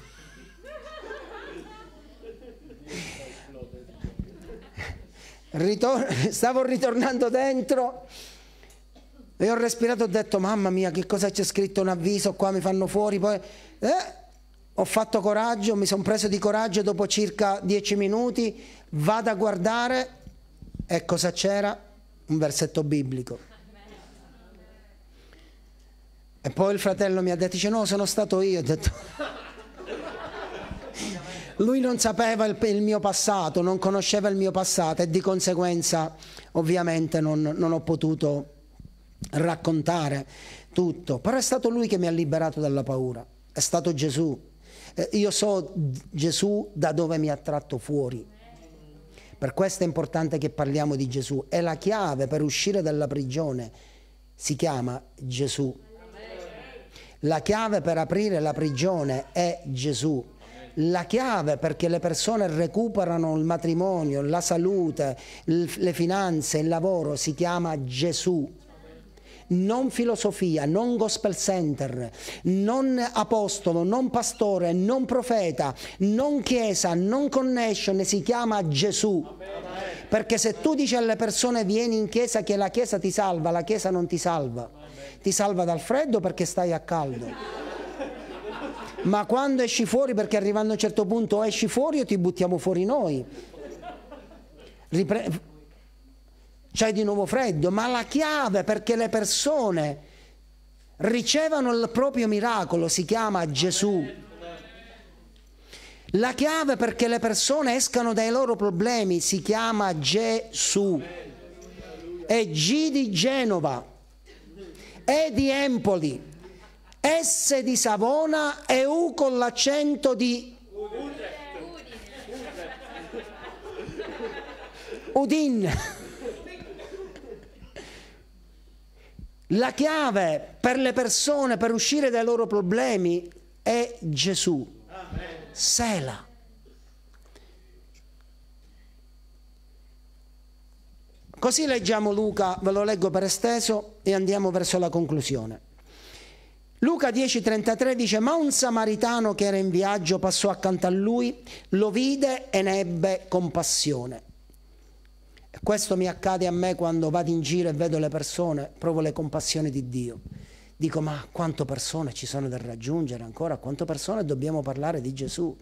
Ritor- stavo ritornando dentro e ho respirato ho detto mamma mia che cosa c'è scritto un avviso qua mi fanno fuori poi eh, ho fatto coraggio mi sono preso di coraggio dopo circa dieci minuti vado a guardare e cosa c'era un versetto biblico e poi il fratello mi ha detto, dice no, sono stato io. Ho detto... Lui non sapeva il, il, mio passato, non conosceva il mio passato e di conseguenza ovviamente non, non ho potuto raccontare tutto. Però è stato lui che mi ha liberato dalla paura, è stato Gesù. Eh, io so Gesù da dove mi ha tratto fuori. Per questo è importante che parliamo di Gesù. È la chiave per uscire dalla prigione. Si chiama Gesù. La chiave per aprire la prigione è Gesù. La chiave perché le persone recuperano il matrimonio, la salute, le finanze, il lavoro si chiama Gesù non filosofia, non gospel center, non apostolo, non pastore, non profeta, non chiesa, non connection, si chiama Gesù. Perché se tu dici alle persone vieni in chiesa che la chiesa ti salva, la chiesa non ti salva ti salva dal freddo perché stai a caldo. Ma quando esci fuori, perché arrivando a un certo punto esci fuori o ti buttiamo fuori noi. Ripre- c'è di nuovo freddo, ma la chiave perché le persone ricevano il proprio miracolo si chiama Gesù. La chiave perché le persone escano dai loro problemi si chiama Gesù. È G di Genova. E di Empoli, S di Savona e U con l'accento di Udin. La chiave per le persone per uscire dai loro problemi è Gesù. Sela. Così leggiamo Luca, ve lo leggo per esteso e andiamo verso la conclusione. Luca 10:33 dice, ma un samaritano che era in viaggio passò accanto a lui, lo vide e ne ebbe compassione. Questo mi accade a me quando vado in giro e vedo le persone, provo le compassioni di Dio. Dico, ma quante persone ci sono da raggiungere ancora? Quante persone dobbiamo parlare di Gesù?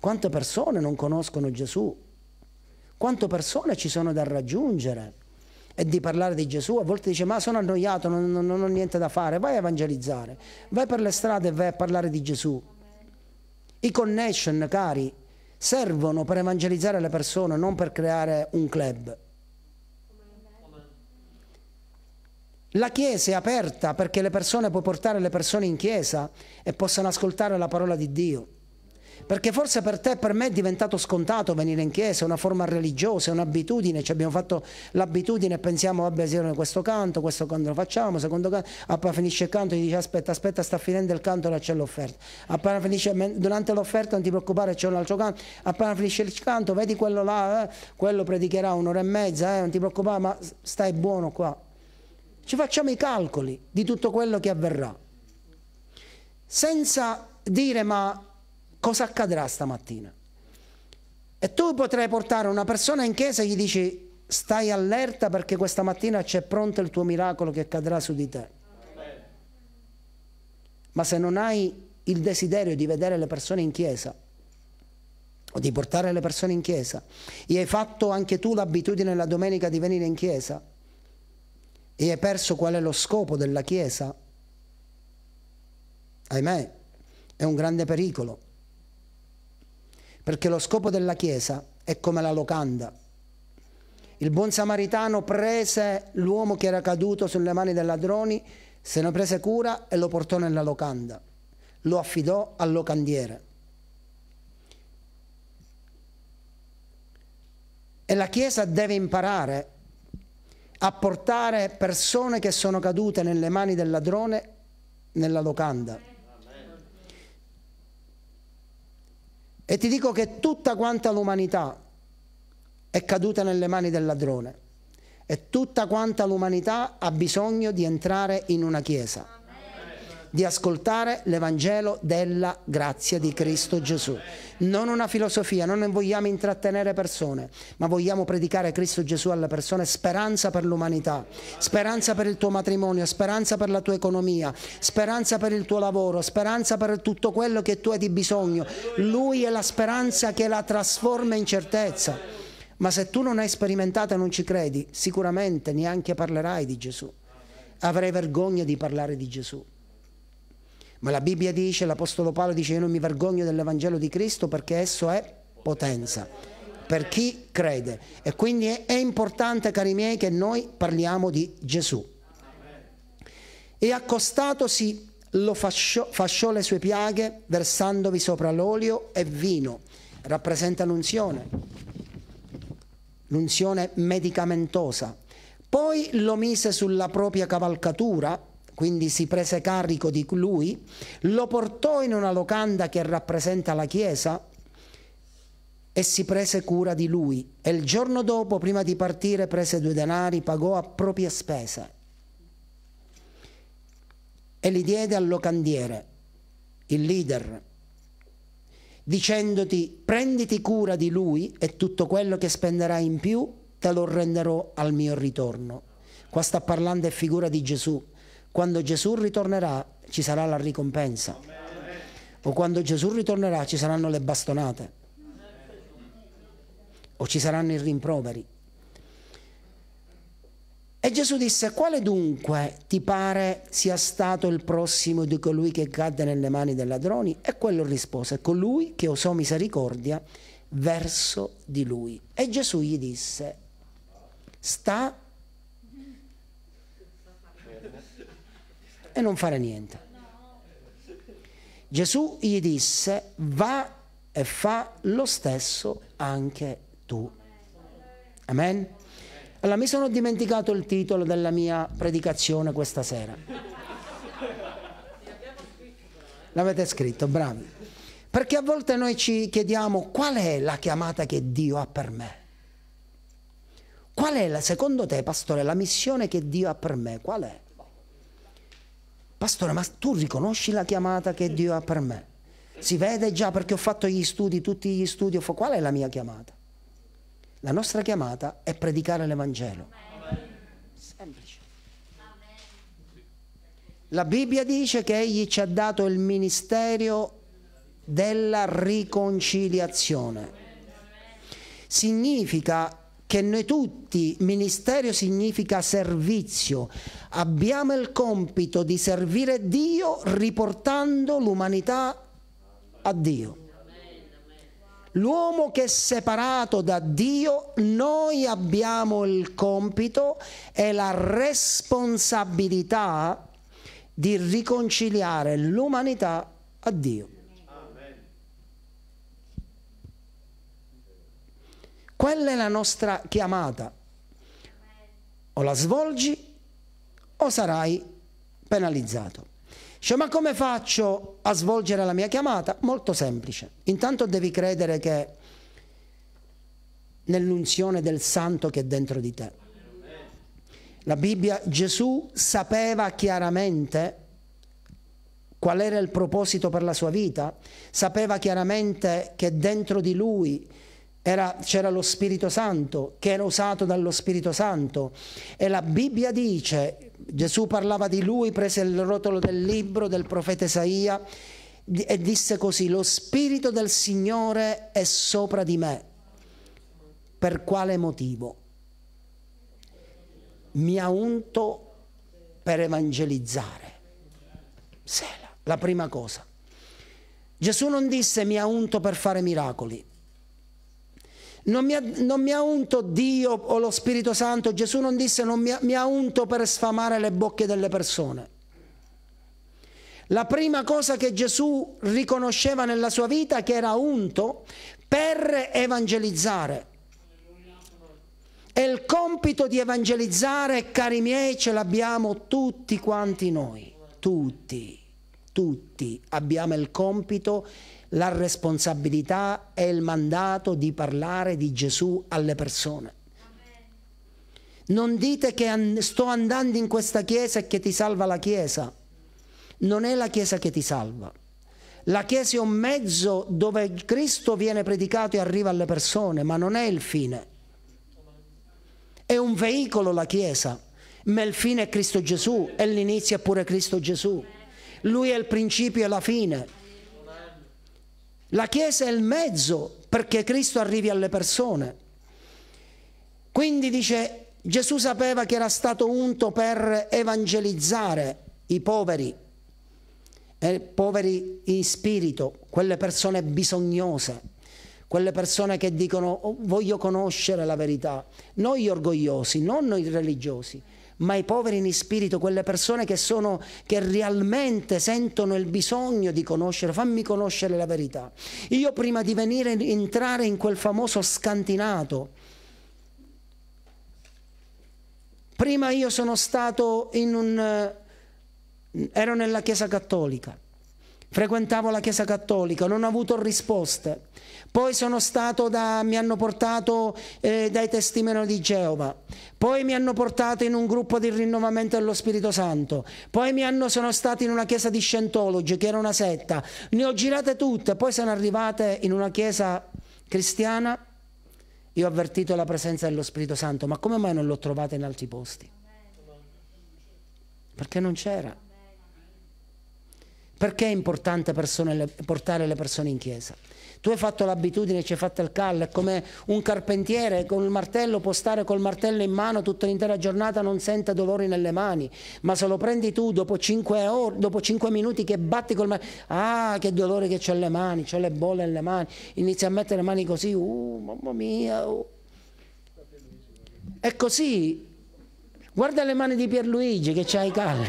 Quante persone non conoscono Gesù? quante persone ci sono da raggiungere e di parlare di Gesù. A volte dice ma sono annoiato, non, non, non ho niente da fare, vai a evangelizzare, vai per le strade e vai a parlare di Gesù. I connection, cari, servono per evangelizzare le persone, non per creare un club. La chiesa è aperta perché le persone può portare le persone in chiesa e possano ascoltare la parola di Dio. Perché forse per te e per me è diventato scontato venire in chiesa, è una forma religiosa, è un'abitudine, ci abbiamo fatto l'abitudine, e pensiamo vabbè si sì, questo canto, questo canto lo facciamo, secondo canto, appena finisce il canto gli dici aspetta, aspetta, sta finendo il canto, là c'è l'offerta. Appena finisce, durante l'offerta non ti preoccupare c'è un altro canto, appena finisce il canto vedi quello là, eh, quello predicherà un'ora e mezza, eh, non ti preoccupare ma stai buono qua. Ci facciamo i calcoli di tutto quello che avverrà. Senza dire ma cosa accadrà stamattina? E tu potrai portare una persona in chiesa e gli dici stai allerta perché questa mattina c'è pronto il tuo miracolo che accadrà su di te. Ma se non hai il desiderio di vedere le persone in chiesa o di portare le persone in chiesa e hai fatto anche tu l'abitudine la domenica di venire in chiesa e hai perso qual è lo scopo della chiesa, ahimè, è un grande pericolo perché lo scopo della Chiesa è come la locanda. Il buon samaritano prese l'uomo che era caduto sulle mani dei ladroni, se ne prese cura e lo portò nella locanda, lo affidò al locandiere. E la Chiesa deve imparare a portare persone che sono cadute nelle mani del ladrone nella locanda. E ti dico che tutta quanta l'umanità è caduta nelle mani del ladrone e tutta quanta l'umanità ha bisogno di entrare in una chiesa di ascoltare l'Evangelo della grazia di Cristo Gesù. Non una filosofia, non vogliamo intrattenere persone, ma vogliamo predicare Cristo Gesù alle persone speranza per l'umanità, speranza per il tuo matrimonio, speranza per la tua economia, speranza per il tuo lavoro, speranza per tutto quello che tu hai di bisogno. Lui è la speranza che la trasforma in certezza. Ma se tu non hai sperimentato e non ci credi, sicuramente neanche parlerai di Gesù. Avrai vergogna di parlare di Gesù. Ma la Bibbia dice, l'Apostolo Paolo dice, io non mi vergogno dell'Evangelo di Cristo perché esso è potenza per chi crede. E quindi è, è importante, cari miei, che noi parliamo di Gesù. E accostatosi lo fasciò, fasciò le sue piaghe versandovi sopra l'olio e vino. Rappresenta l'unzione, l'unzione medicamentosa. Poi lo mise sulla propria cavalcatura quindi si prese carico di lui, lo portò in una locanda che rappresenta la Chiesa e si prese cura di lui. E il giorno dopo, prima di partire, prese due denari, pagò a proprie spese e li diede al locandiere, il leader, dicendoti prenditi cura di lui e tutto quello che spenderai in più te lo renderò al mio ritorno. Qua sta parlando è figura di Gesù. Quando Gesù ritornerà ci sarà la ricompensa. O quando Gesù ritornerà ci saranno le bastonate. O ci saranno i rimproveri. E Gesù disse, quale dunque ti pare sia stato il prossimo di colui che cadde nelle mani dei ladroni? E quello rispose, colui che osò misericordia verso di lui. E Gesù gli disse, sta e non fare niente. Gesù gli disse, va e fa lo stesso anche tu. Amen? Allora mi sono dimenticato il titolo della mia predicazione questa sera. L'avete scritto, bravi. Perché a volte noi ci chiediamo qual è la chiamata che Dio ha per me. Qual è, la, secondo te, pastore, la missione che Dio ha per me? Qual è? Pastore, ma tu riconosci la chiamata che Dio ha per me? Si vede già perché ho fatto gli studi, tutti gli studi, qual è la mia chiamata? La nostra chiamata è predicare l'Evangelo. Semplice. La Bibbia dice che Egli ci ha dato il ministero della riconciliazione. Significa che noi tutti, ministero significa servizio, abbiamo il compito di servire Dio riportando l'umanità a Dio. L'uomo che è separato da Dio, noi abbiamo il compito e la responsabilità di riconciliare l'umanità a Dio. Quella è la nostra chiamata. O la svolgi o sarai penalizzato. Cioè, ma come faccio a svolgere la mia chiamata? Molto semplice. Intanto devi credere che nell'unzione del santo che è dentro di te. La Bibbia, Gesù sapeva chiaramente qual era il proposito per la sua vita, sapeva chiaramente che dentro di lui c'era lo Spirito Santo, che era usato dallo Spirito Santo. E la Bibbia dice, Gesù parlava di lui, prese il rotolo del libro del profeta Esaia e disse così, lo Spirito del Signore è sopra di me. Per quale motivo? Mi ha unto per evangelizzare. Sela, la prima cosa. Gesù non disse mi ha unto per fare miracoli non mi, ha, non mi, ha, unto Dio o lo Spirito Santo, Gesù non disse non mi ha, mi ha unto per sfamare le bocche delle persone. La prima cosa che Gesù riconosceva nella sua vita che era unto per evangelizzare. E il compito di evangelizzare, cari miei, ce l'abbiamo tutti quanti noi, tutti, tutti abbiamo il compito di la responsabilità e il mandato di parlare di Gesù alle persone. Non dite che sto andando in questa chiesa e che ti salva la chiesa. Non è la chiesa che ti salva. La chiesa è un mezzo dove Cristo viene predicato e arriva alle persone, ma non è il fine. È un veicolo la chiesa, ma il fine è Cristo Gesù e l'inizio è pure Cristo Gesù. Lui è il principio e la fine. La Chiesa è il mezzo perché Cristo arrivi alle persone. Quindi dice, Gesù sapeva che era stato unto per evangelizzare i poveri, eh, poveri in spirito, quelle persone bisognose, quelle persone che dicono oh, voglio conoscere la verità, non gli orgogliosi, non noi religiosi, ma i poveri in spirito, quelle persone che, sono, che realmente sentono il bisogno di conoscere, fammi conoscere la verità. Io prima di venire, entrare in quel famoso scantinato, prima io sono stato in un... Eh, ero nella Chiesa Cattolica frequentavo la Chiesa Cattolica, non ho avuto risposte. Poi sono da, mi hanno portato eh, dai testimoni di Geova, poi mi hanno portato in un gruppo di rinnovamento dello Spirito Santo, poi hanno, sono stato in una chiesa di Scientology che era una setta, ne ho girate tutte, poi sono arrivate in una chiesa cristiana, io ho avvertito la presenza dello Spirito Santo, ma come mai non l'ho trovata in altri posti? Perché non c'era. Perché è importante persone, portare le persone in chiesa? Tu hai fatto l'abitudine, ci hai fatto il callo, è come un carpentiere con il martello può stare col martello in mano tutta l'intera giornata, non sente dolori nelle mani, ma se lo prendi tu dopo 5, ore, dopo 5 minuti che batti col martello, ah che dolore che ho le mani, ho le bolle nelle mani, inizia a mettere le mani così, uh, mamma mia. Uh. È così. Guarda le mani di Pierluigi che c'ha i calli.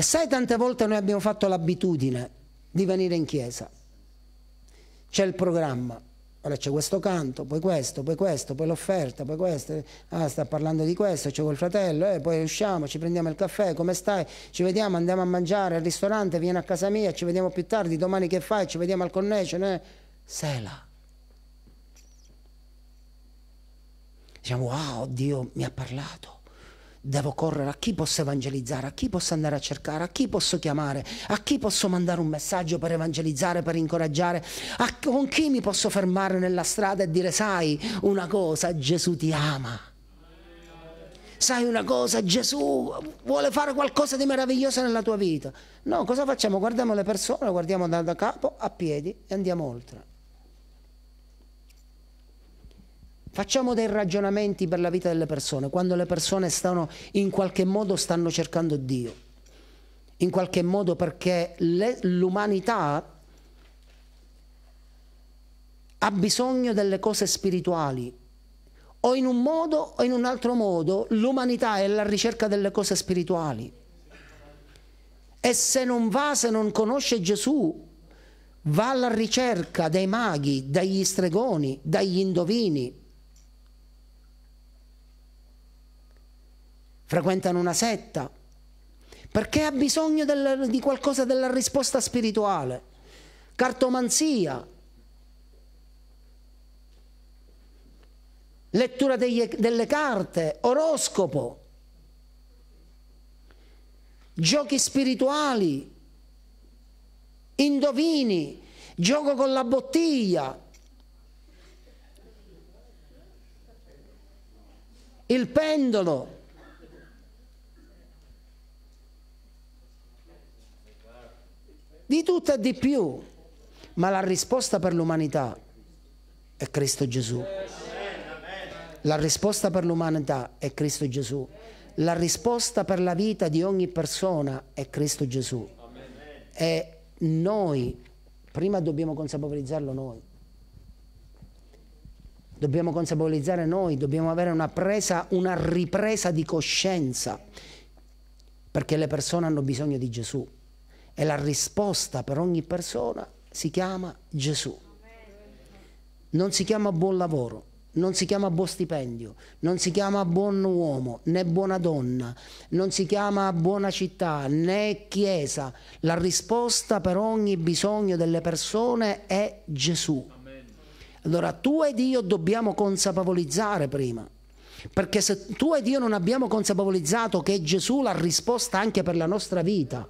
E sai tante volte noi abbiamo fatto l'abitudine di venire in chiesa. C'è il programma, ora c'è questo canto, poi questo, poi questo, poi l'offerta, poi questo, ah sta parlando di questo, c'è quel fratello, eh, poi usciamo, ci prendiamo il caffè, come stai? Ci vediamo, andiamo a mangiare al ristorante, vieni a casa mia, ci vediamo più tardi, domani che fai? Ci vediamo al connection, eh? Sela. Diciamo, wow, ah, Dio mi ha parlato devo correre, a chi posso evangelizzare, a chi posso andare a cercare, a chi posso chiamare, a chi posso mandare un messaggio per evangelizzare, per incoraggiare, a, con chi mi posso fermare nella strada e dire sai una cosa, Gesù ti ama. Sai una cosa, Gesù vuole fare qualcosa di meraviglioso nella tua vita. No, cosa facciamo? Guardiamo le persone, guardiamo da, da capo a piedi e andiamo oltre. Facciamo dei ragionamenti per la vita delle persone, quando le persone stanno, in qualche modo stanno cercando Dio, in qualche modo perché l'umanità ha bisogno delle cose spirituali, o in un modo o in un altro modo l'umanità è alla ricerca delle cose spirituali. E se non va, se non conosce Gesù, va alla ricerca dei maghi, dagli stregoni, dagli indovini, frequentano una setta, perché ha bisogno del, di qualcosa della risposta spirituale, cartomanzia, lettura degli, delle carte, oroscopo, giochi spirituali, indovini, gioco con la bottiglia. Il pendolo, di tutto e di più. Ma la risposta per l'umanità è Cristo Gesù. La risposta per l'umanità è Cristo Gesù. La risposta per la vita di ogni persona è Cristo Gesù. E noi, prima dobbiamo consapevolizzarlo noi. Dobbiamo consapevolizzare noi, dobbiamo avere una presa, una ripresa di coscienza, perché le persone hanno bisogno di Gesù. E la risposta per ogni persona si chiama Gesù. Non si chiama buon lavoro, non si chiama buon stipendio, non si chiama buon uomo, né buona donna, non si chiama buona città, né chiesa. La risposta per ogni bisogno delle persone è Gesù. Allora tu ed io dobbiamo consapevolizzare prima, perché se tu ed io non abbiamo consapevolizzato che è Gesù la risposta anche per la nostra vita,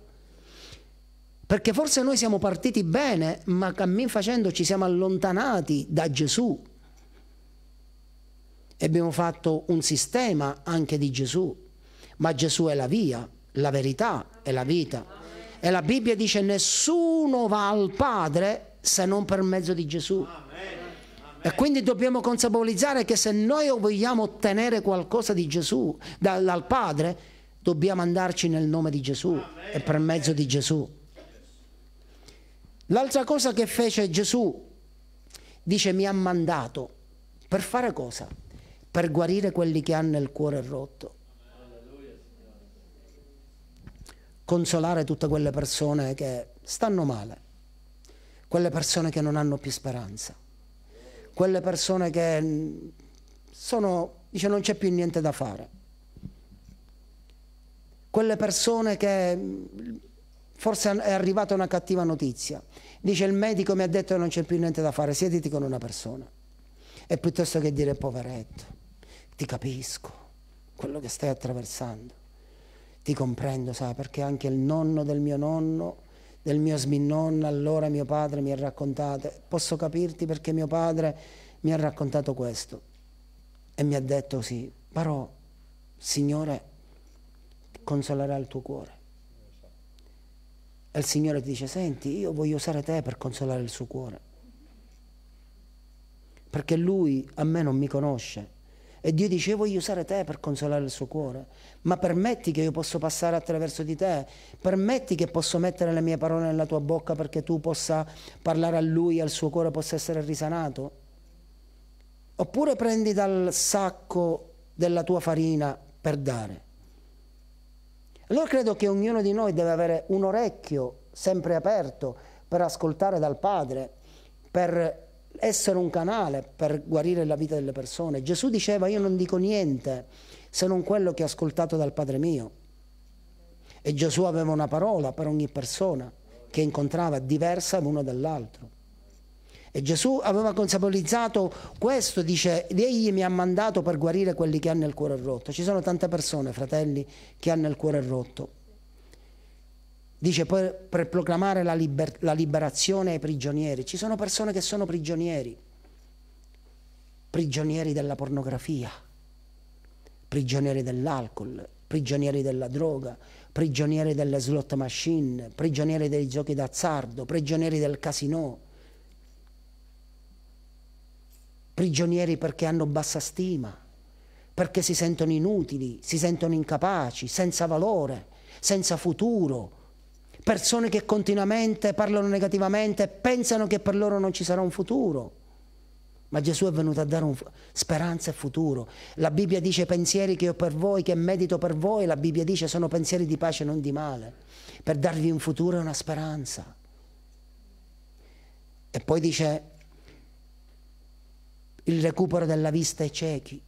perché forse noi siamo partiti bene, ma cammin facendo ci siamo allontanati da Gesù. E abbiamo fatto un sistema anche di Gesù. Ma Gesù è la via, la verità è la vita. E la Bibbia dice nessuno va al Padre se non per mezzo di Gesù. E quindi dobbiamo consapevolizzare che se noi vogliamo ottenere qualcosa di Gesù, dal, dal Padre, dobbiamo andarci nel nome di Gesù e per mezzo di Gesù. L'altra cosa che fece Gesù, dice mi ha mandato, per fare cosa? Per guarire quelli che hanno il cuore rotto. Consolare tutte quelle persone che stanno male, quelle persone che non hanno più speranza, quelle persone che sono, dice non c'è più niente da fare, quelle persone che forse è arrivata una cattiva notizia. Dice il medico mi ha detto che non c'è più niente da fare, siediti con una persona. E piuttosto che dire poveretto, ti capisco, quello che stai attraversando, ti comprendo, sai, perché anche il nonno del mio nonno, del mio sminnonno, allora mio padre mi ha raccontato, posso capirti perché mio padre mi ha raccontato questo. E mi ha detto sì, però, Signore, consolerà il tuo cuore e il Signore ti dice, senti, io voglio usare te per consolare il suo cuore. Perché lui a me non mi conosce. E Dio dice, io voglio usare te per consolare il suo cuore. Ma permetti che io posso passare attraverso di te. Permetti che posso mettere le mie parole nella tua bocca perché tu possa parlare a lui e al suo cuore possa essere risanato. Oppure prendi dal sacco della tua farina per dare. Allora credo che ognuno di noi deve avere un orecchio sempre aperto per ascoltare dal Padre, per essere un canale per guarire la vita delle persone. Gesù diceva io non dico niente se non quello che ho ascoltato dal Padre mio. E Gesù aveva una parola per ogni persona che incontrava diversa l'uno dall'altro. E Gesù aveva consapevolizzato questo, dice, egli mi ha mandato per guarire quelli che hanno il cuore rotto. Ci sono tante persone, fratelli, che hanno il cuore rotto. Dice poi per proclamare la, liber la liberazione ai prigionieri. Ci sono persone che sono prigionieri, prigionieri della pornografia, prigionieri dell'alcol, prigionieri della droga, prigionieri delle slot machine, prigionieri dei giochi d'azzardo, prigionieri del casino prigionieri perché hanno bassa stima, perché si sentono inutili, si sentono incapaci, senza valore, senza futuro, persone che continuamente parlano negativamente e pensano che per loro non ci sarà un futuro. Ma Gesù è venuto a dare speranza e futuro. La Bibbia dice pensieri che ho per voi, che medito per voi, la Bibbia dice sono pensieri di pace e non di male, per darvi un futuro e una speranza. E poi dice il recupero della vista ai ciechi,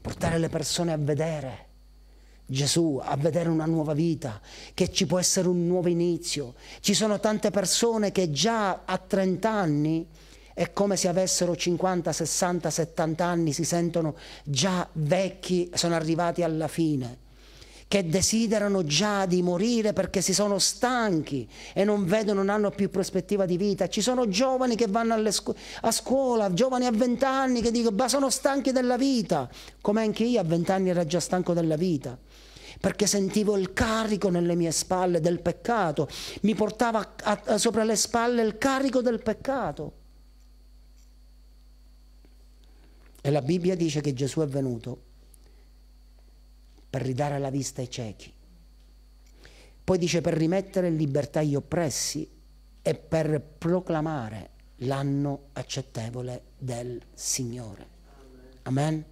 portare le persone a vedere Gesù, a vedere una nuova vita, che ci può essere un nuovo inizio. Ci sono tante persone che già a 30 anni è come se avessero 50, 60, 70 anni, si sentono già vecchi, sono arrivati alla fine che desiderano già di morire perché si sono stanchi e non vedono, non hanno più prospettiva di vita. Ci sono giovani che vanno scu a scuola, giovani a vent'anni che dicono, ma sono stanchi della vita, come anche io a vent'anni ero già stanco della vita perché sentivo il carico nelle mie spalle del peccato, mi portava a, a, sopra le spalle il carico del peccato. E la Bibbia dice che Gesù è venuto per ridare la vista ai ciechi. Poi dice per rimettere in libertà gli oppressi e per proclamare l'anno accettevole del Signore. Amen.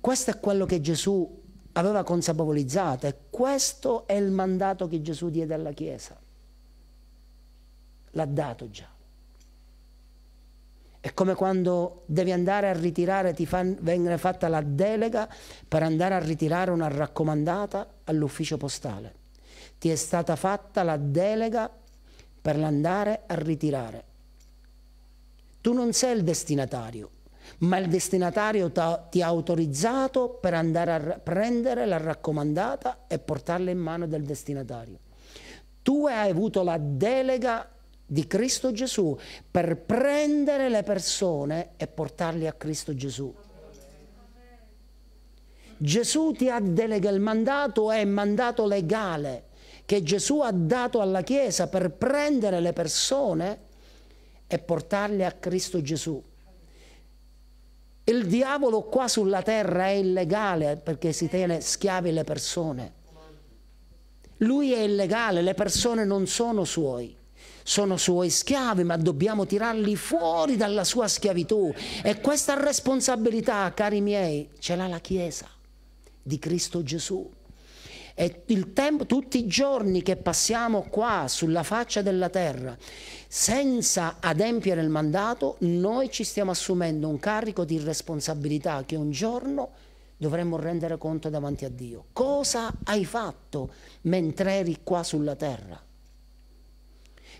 Questo è quello che Gesù aveva consapevolizzato e questo è il mandato che Gesù diede alla Chiesa. L'ha dato già. È come quando devi andare a ritirare, ti fa, viene fatta la delega per andare a ritirare una raccomandata all'ufficio postale. Ti è stata fatta la delega per andare a ritirare. Tu non sei il destinatario, ma il destinatario ti ha autorizzato per andare a prendere la raccomandata e portarla in mano del destinatario. Tu hai avuto la delega di Cristo Gesù per prendere le persone e portarle a Cristo Gesù. Gesù ti ha delegato, il mandato è mandato legale che Gesù ha dato alla Chiesa per prendere le persone e portarle a Cristo Gesù. Il diavolo qua sulla terra è illegale perché si tiene schiavi le persone. Lui è illegale, le persone non sono suoi sono suoi schiavi, ma dobbiamo tirarli fuori dalla sua schiavitù. E questa responsabilità, cari miei, ce l'ha la Chiesa di Cristo Gesù. E tempo, tutti i giorni che passiamo qua sulla faccia della terra senza adempiere il mandato, noi ci stiamo assumendo un carico di responsabilità che un giorno dovremmo rendere conto davanti a Dio. Cosa hai fatto mentre eri qua sulla terra?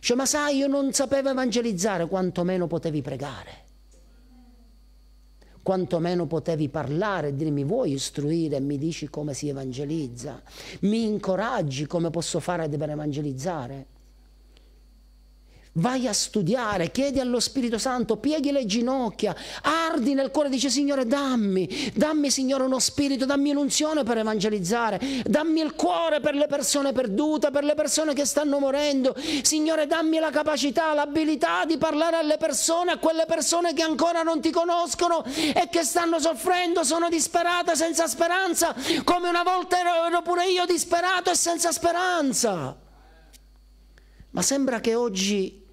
Dice, ma sai, io non sapevo evangelizzare, quantomeno potevi pregare. Quantomeno potevi parlare e dirmi, vuoi istruire? Mi dici come si evangelizza? Mi incoraggi come posso fare per evangelizzare? Vai a studiare, chiedi allo Spirito Santo, pieghi le ginocchia, ardi nel cuore, dice Signore dammi, dammi Signore uno spirito, dammi un'unzione per evangelizzare, dammi il cuore per le persone perdute, per le persone che stanno morendo, Signore dammi la capacità, l'abilità di parlare alle persone, a quelle persone che ancora non ti conoscono e che stanno soffrendo, sono disperate, senza speranza, come una volta ero, pure io disperato e senza speranza. Ma sembra che oggi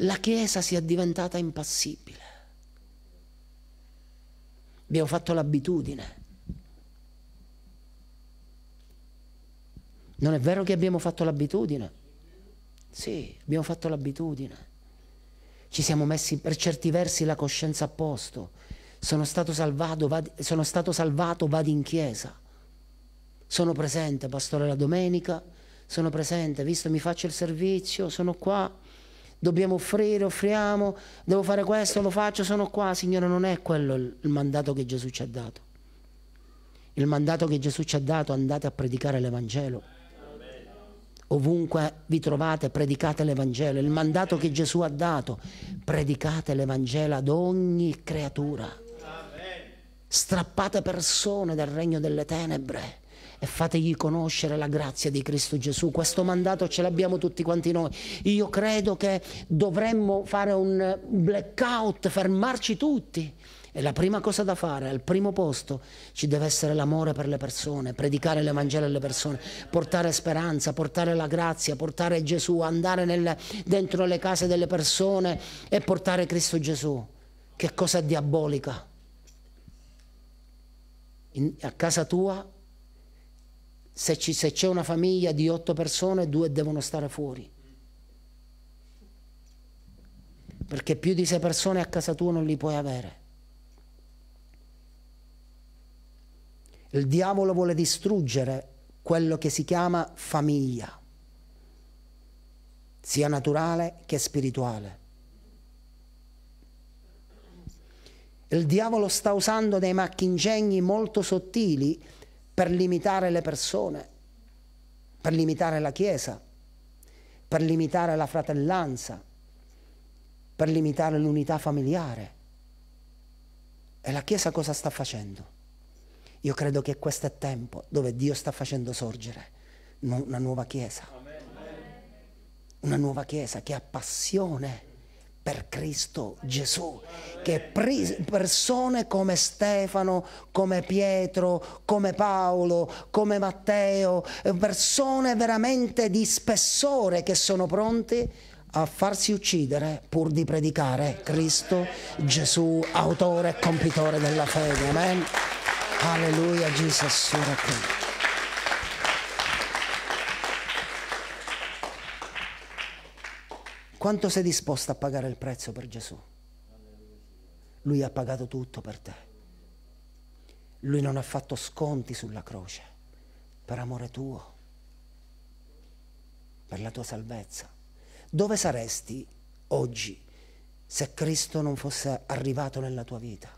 la Chiesa sia diventata impassibile. Abbiamo fatto l'abitudine. Non è vero che abbiamo fatto l'abitudine? Sì, abbiamo fatto l'abitudine. Ci siamo messi per certi versi la coscienza a posto. Sono stato salvato, vado, sono stato salvato, vado in chiesa. Sono presente, pastore, la domenica sono presente, visto mi faccio il servizio, sono qua, dobbiamo offrire, offriamo, devo fare questo, lo faccio, sono qua. Signore, non è quello il mandato che Gesù ci ha dato. Il mandato che Gesù ci ha dato, andate a predicare l'Evangelo. Ovunque vi trovate, predicate l'Evangelo. Il mandato che Gesù ha dato, predicate l'Evangelo ad ogni creatura. Strappate persone dal regno delle tenebre e fategli conoscere la grazia di Cristo Gesù. Questo mandato ce l'abbiamo tutti quanti noi. Io credo che dovremmo fare un blackout, fermarci tutti. E la prima cosa da fare, al primo posto, ci deve essere l'amore per le persone, predicare l'Evangelo alle persone, portare speranza, portare la grazia, portare Gesù, andare nel, dentro le case delle persone e portare Cristo Gesù. Che cosa diabolica. In, a casa tua se, c'è una famiglia di otto persone, due devono stare fuori. Perché più di sei persone a casa tua non li puoi avere. Il diavolo vuole distruggere quello che si chiama famiglia, sia naturale che spirituale. Il diavolo sta usando dei macchinegni molto sottili per limitare le persone, per limitare la Chiesa, per limitare la fratellanza, per limitare l'unità familiare. E la Chiesa cosa sta facendo? Io credo che questo è tempo dove Dio sta facendo sorgere una nuova Chiesa. Una nuova Chiesa che ha passione per Cristo Gesù, che persone come Stefano, come Pietro, come Paolo, come Matteo, eh, persone veramente di spessore che sono pronte a farsi uccidere pur di predicare Cristo Gesù, autore e compitore della fede. Amen. Alleluia, Gesù. Quanto sei disposto a pagare il prezzo per Gesù? Lui ha pagato tutto per te. Lui non ha fatto sconti sulla croce, per amore tuo, per la tua salvezza. Dove saresti oggi se Cristo non fosse arrivato nella tua vita?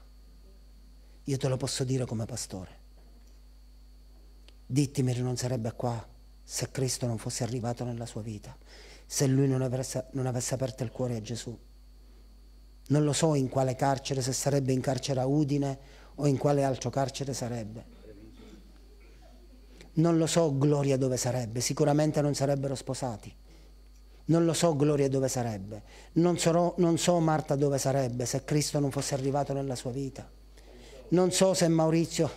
Io te lo posso dire come pastore. Dittimi non qua se Cristo non fosse arrivato nella sua vita se lui non avesse, non avesse aperto il cuore a Gesù. Non lo so in quale carcere, se sarebbe in carcere a Udine o in quale altro carcere sarebbe. Non lo so Gloria dove sarebbe, sicuramente non sarebbero sposati. Non lo so Gloria dove sarebbe, non, so, non so Marta dove sarebbe se Cristo non fosse arrivato nella sua vita. Non so se Maurizio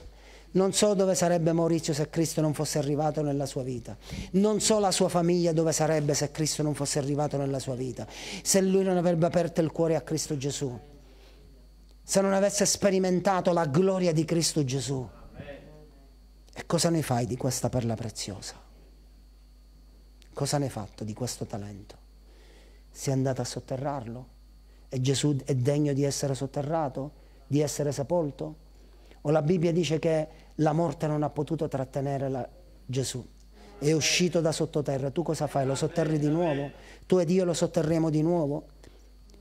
non so dove sarebbe Maurizio se Cristo non fosse arrivato nella sua vita. Non so la sua famiglia dove sarebbe se Cristo non fosse arrivato nella sua vita. Se lui non avrebbe aperto il cuore a Cristo Gesù. Se non avesse sperimentato la gloria di Cristo Gesù. E cosa ne fai di questa perla preziosa? Cosa ne hai fatto di questo talento? Sei andato a sotterrarlo? E Gesù è degno di essere sotterrato? Di essere sepolto? O la Bibbia dice che la morte non ha potuto trattenere la... Gesù. È uscito da sottoterra. Tu cosa fai? Lo sotterri di nuovo? Tu ed io lo sotterremo di nuovo?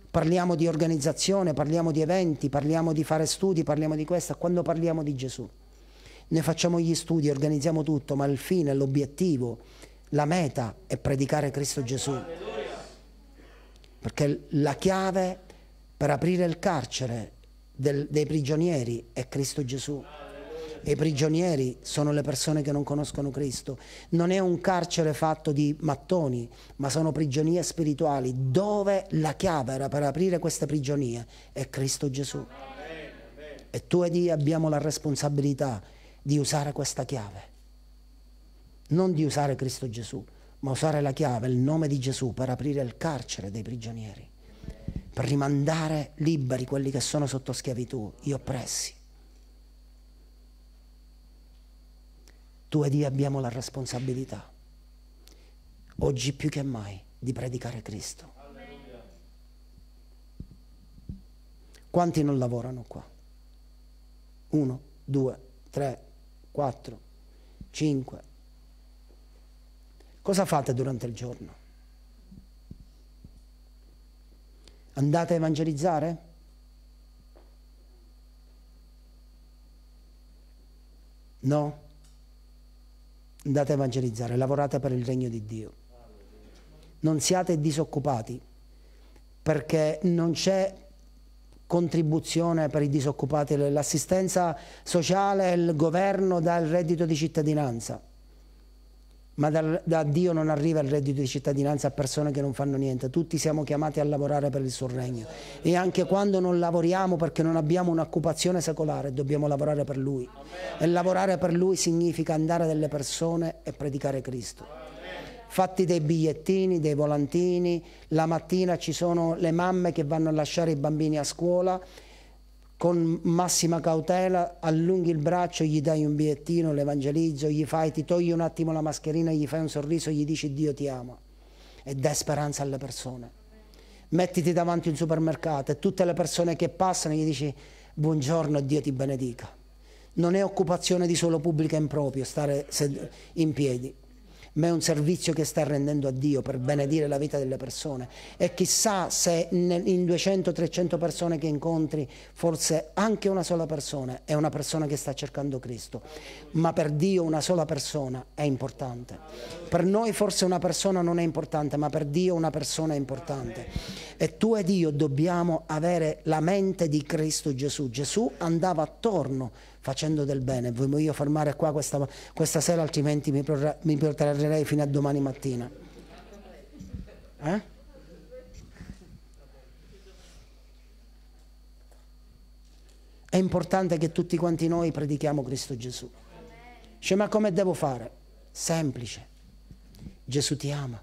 Parliamo di organizzazione, parliamo di eventi, parliamo di fare studi, parliamo di questo. Quando parliamo di Gesù? Noi facciamo gli studi, organizziamo tutto, ma il fine, l'obiettivo, la meta è predicare Cristo Gesù. Perché la chiave per aprire il carcere del, dei prigionieri è Cristo Gesù. i prigionieri sono le persone che non conoscono Cristo. Non è un carcere fatto di mattoni, ma sono prigionie spirituali dove la chiave era per aprire queste prigionie è Cristo Gesù. E tu ed io abbiamo la responsabilità di usare questa chiave. Non di usare Cristo Gesù, ma usare la chiave, il nome di Gesù per aprire il carcere dei prigionieri per rimandare liberi quelli che sono sotto schiavitù, gli oppressi. Tu ed io abbiamo la responsabilità, oggi più che mai, di predicare Cristo. Quanti non lavorano qua? Uno, due, tre, quattro, cinque. Cosa fate durante il giorno? Andate a evangelizzare? No? Andate a evangelizzare, lavorate per il regno di Dio. Non siate disoccupati, perché non c'è contribuzione per i disoccupati, l'assistenza sociale, il governo dà il reddito di cittadinanza ma da, da, Dio non arriva il reddito di cittadinanza a persone che non fanno niente, tutti siamo chiamati a lavorare per il suo regno e anche quando non lavoriamo perché non abbiamo un'occupazione secolare dobbiamo lavorare per lui e lavorare per lui significa andare dalle persone e predicare Cristo. Fatti dei bigliettini, dei volantini, la mattina ci sono le mamme che vanno a lasciare i bambini a scuola con massima cautela, allunghi il braccio, gli dai un bigliettino, l'evangelizzo, gli fai, ti togli un attimo la mascherina, gli fai un sorriso, gli dici Dio ti ama e dai speranza alle persone. Mettiti davanti un supermercato e tutte le persone che passano gli dici buongiorno e Dio ti benedica. Non è occupazione di solo pubblica improprio stare in piedi ma è un servizio che sta rendendo a Dio per benedire la vita delle persone. E chissà se in 200-300 persone che incontri, forse anche una sola persona è una persona che sta cercando Cristo, ma per Dio una sola persona è importante. Per noi forse una persona non è importante, ma per Dio una persona è importante. E tu ed io dobbiamo avere la mente di Cristo Gesù. Gesù andava attorno facendo del bene. Voi voglio fermare qua questa, questa sera, altrimenti mi, prorra, mi protrarrei fino a domani mattina. Eh? È importante che tutti quanti noi predichiamo Cristo Gesù. Cioè, ma come devo fare? Semplice. Gesù ti ama.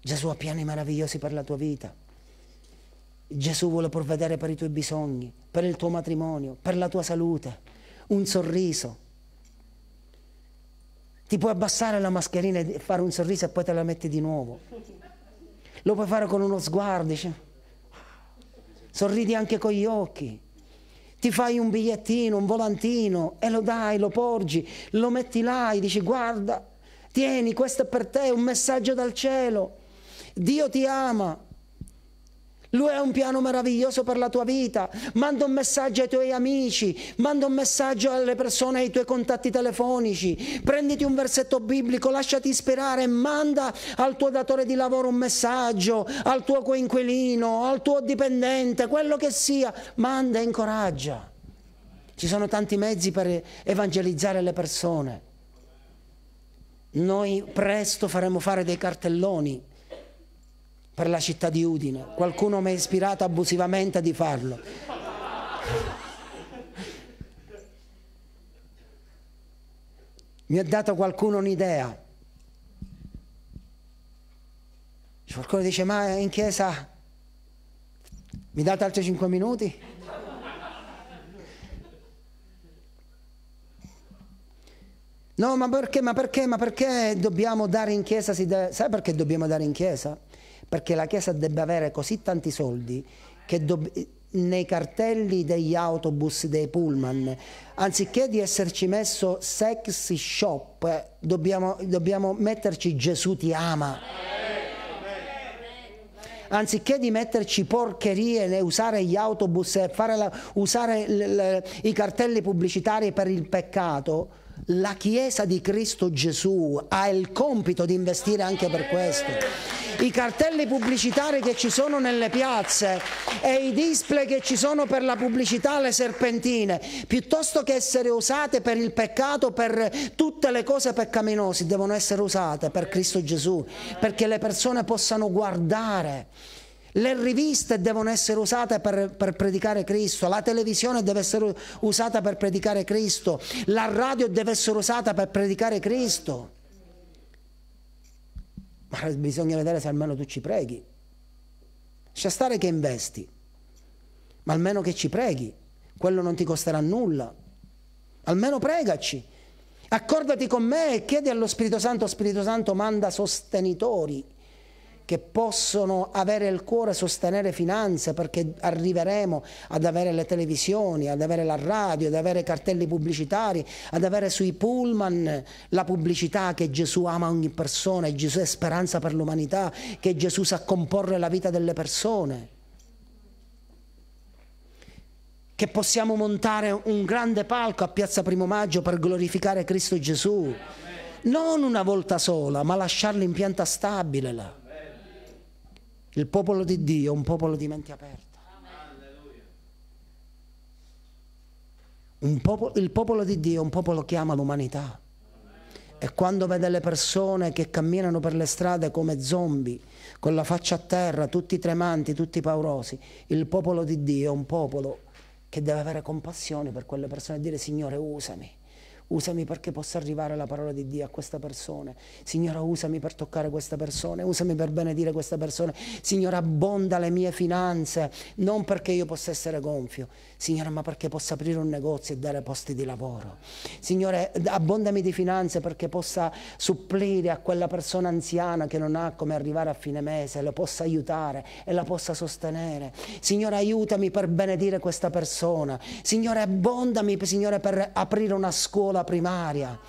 Gesù ha piani meravigliosi per la tua vita. Gesù vuole provvedere per i tuoi bisogni, per il tuo matrimonio, per la tua salute, un sorriso. Ti puoi abbassare la mascherina e fare un sorriso e poi te la metti di nuovo. Lo puoi fare con uno sguardo, cioè. sorridi anche con gli occhi. Ti fai un bigliettino, un volantino e lo dai, lo porgi, lo metti là e dici guarda, tieni, questo è per te, un messaggio dal cielo. Dio ti ama, lui ha un piano meraviglioso per la tua vita. Manda un messaggio ai tuoi amici, manda un messaggio alle persone, ai tuoi contatti telefonici. Prenditi un versetto biblico, lasciati ispirare, manda al tuo datore di lavoro un messaggio, al tuo coinquilino, al tuo dipendente, quello che sia. Manda e incoraggia. Ci sono tanti mezzi per evangelizzare le persone. Noi presto faremo fare dei cartelloni per la città di Udine. Qualcuno mi ha ispirato abusivamente di farlo. Mi ha dato qualcuno un'idea. Qualcuno dice, ma in chiesa mi date altri 5 minuti? No, ma perché, ma perché, ma perché dobbiamo dare in chiesa? Deve... Sai perché dobbiamo dare in chiesa? perché la Chiesa debba avere così tanti soldi che nei cartelli degli autobus, dei pullman, anziché di esserci messo sexy shop, eh, dobbiamo, dobbiamo metterci Gesù ti ama. Anziché di metterci porcherie, usare gli autobus, la, usare le, le, i cartelli pubblicitari per il peccato, la Chiesa di Cristo Gesù ha il compito di investire anche per questo. I cartelli pubblicitari che ci sono nelle piazze e i display che ci sono per la pubblicità, le serpentine, piuttosto che essere usate per il peccato, per tutte le cose peccaminose, devono essere usate per Cristo Gesù, perché le persone possano guardare le riviste devono essere usate per, per, predicare Cristo, la televisione deve essere usata per predicare Cristo, la radio deve essere usata per predicare Cristo. Ma bisogna vedere se almeno tu ci preghi. Lascia stare che investi, ma almeno che ci preghi, quello non ti costerà nulla. Almeno pregaci. Accordati con me e chiedi allo Spirito Santo, Spirito Santo manda sostenitori che possono avere il cuore a sostenere finanze perché arriveremo ad avere le televisioni, ad avere la radio, ad avere cartelli pubblicitari, ad avere sui pullman la pubblicità che Gesù ama ogni persona e Gesù è speranza per l'umanità, che Gesù sa comporre la vita delle persone. Che possiamo montare un grande palco a Piazza Primo Maggio per glorificare Cristo Gesù. Non una volta sola, ma lasciarlo in pianta stabile là. Il popolo di Dio è un popolo di mente aperta. Popolo, il popolo di Dio è un popolo che ama l'umanità. E quando vede le persone che camminano per le strade come zombie, con la faccia a terra, tutti tremanti, tutti paurosi, il popolo di Dio è un popolo che deve avere compassione per quelle persone e dire Signore usami usami perché possa arrivare la parola di Dio a questa persona. Signora, usami per toccare questa persona, usami per benedire questa persona. Signora, abbonda le mie finanze, non perché io possa essere gonfio, Signore, ma perché possa aprire un negozio e dare posti di lavoro. Signore, abbondami di finanze perché possa supplire a quella persona anziana che non ha come arrivare a fine mese, la possa aiutare e la possa sostenere. Signore, aiutami per benedire questa persona. Signore, abbondami, Signore, per aprire una scuola primaria.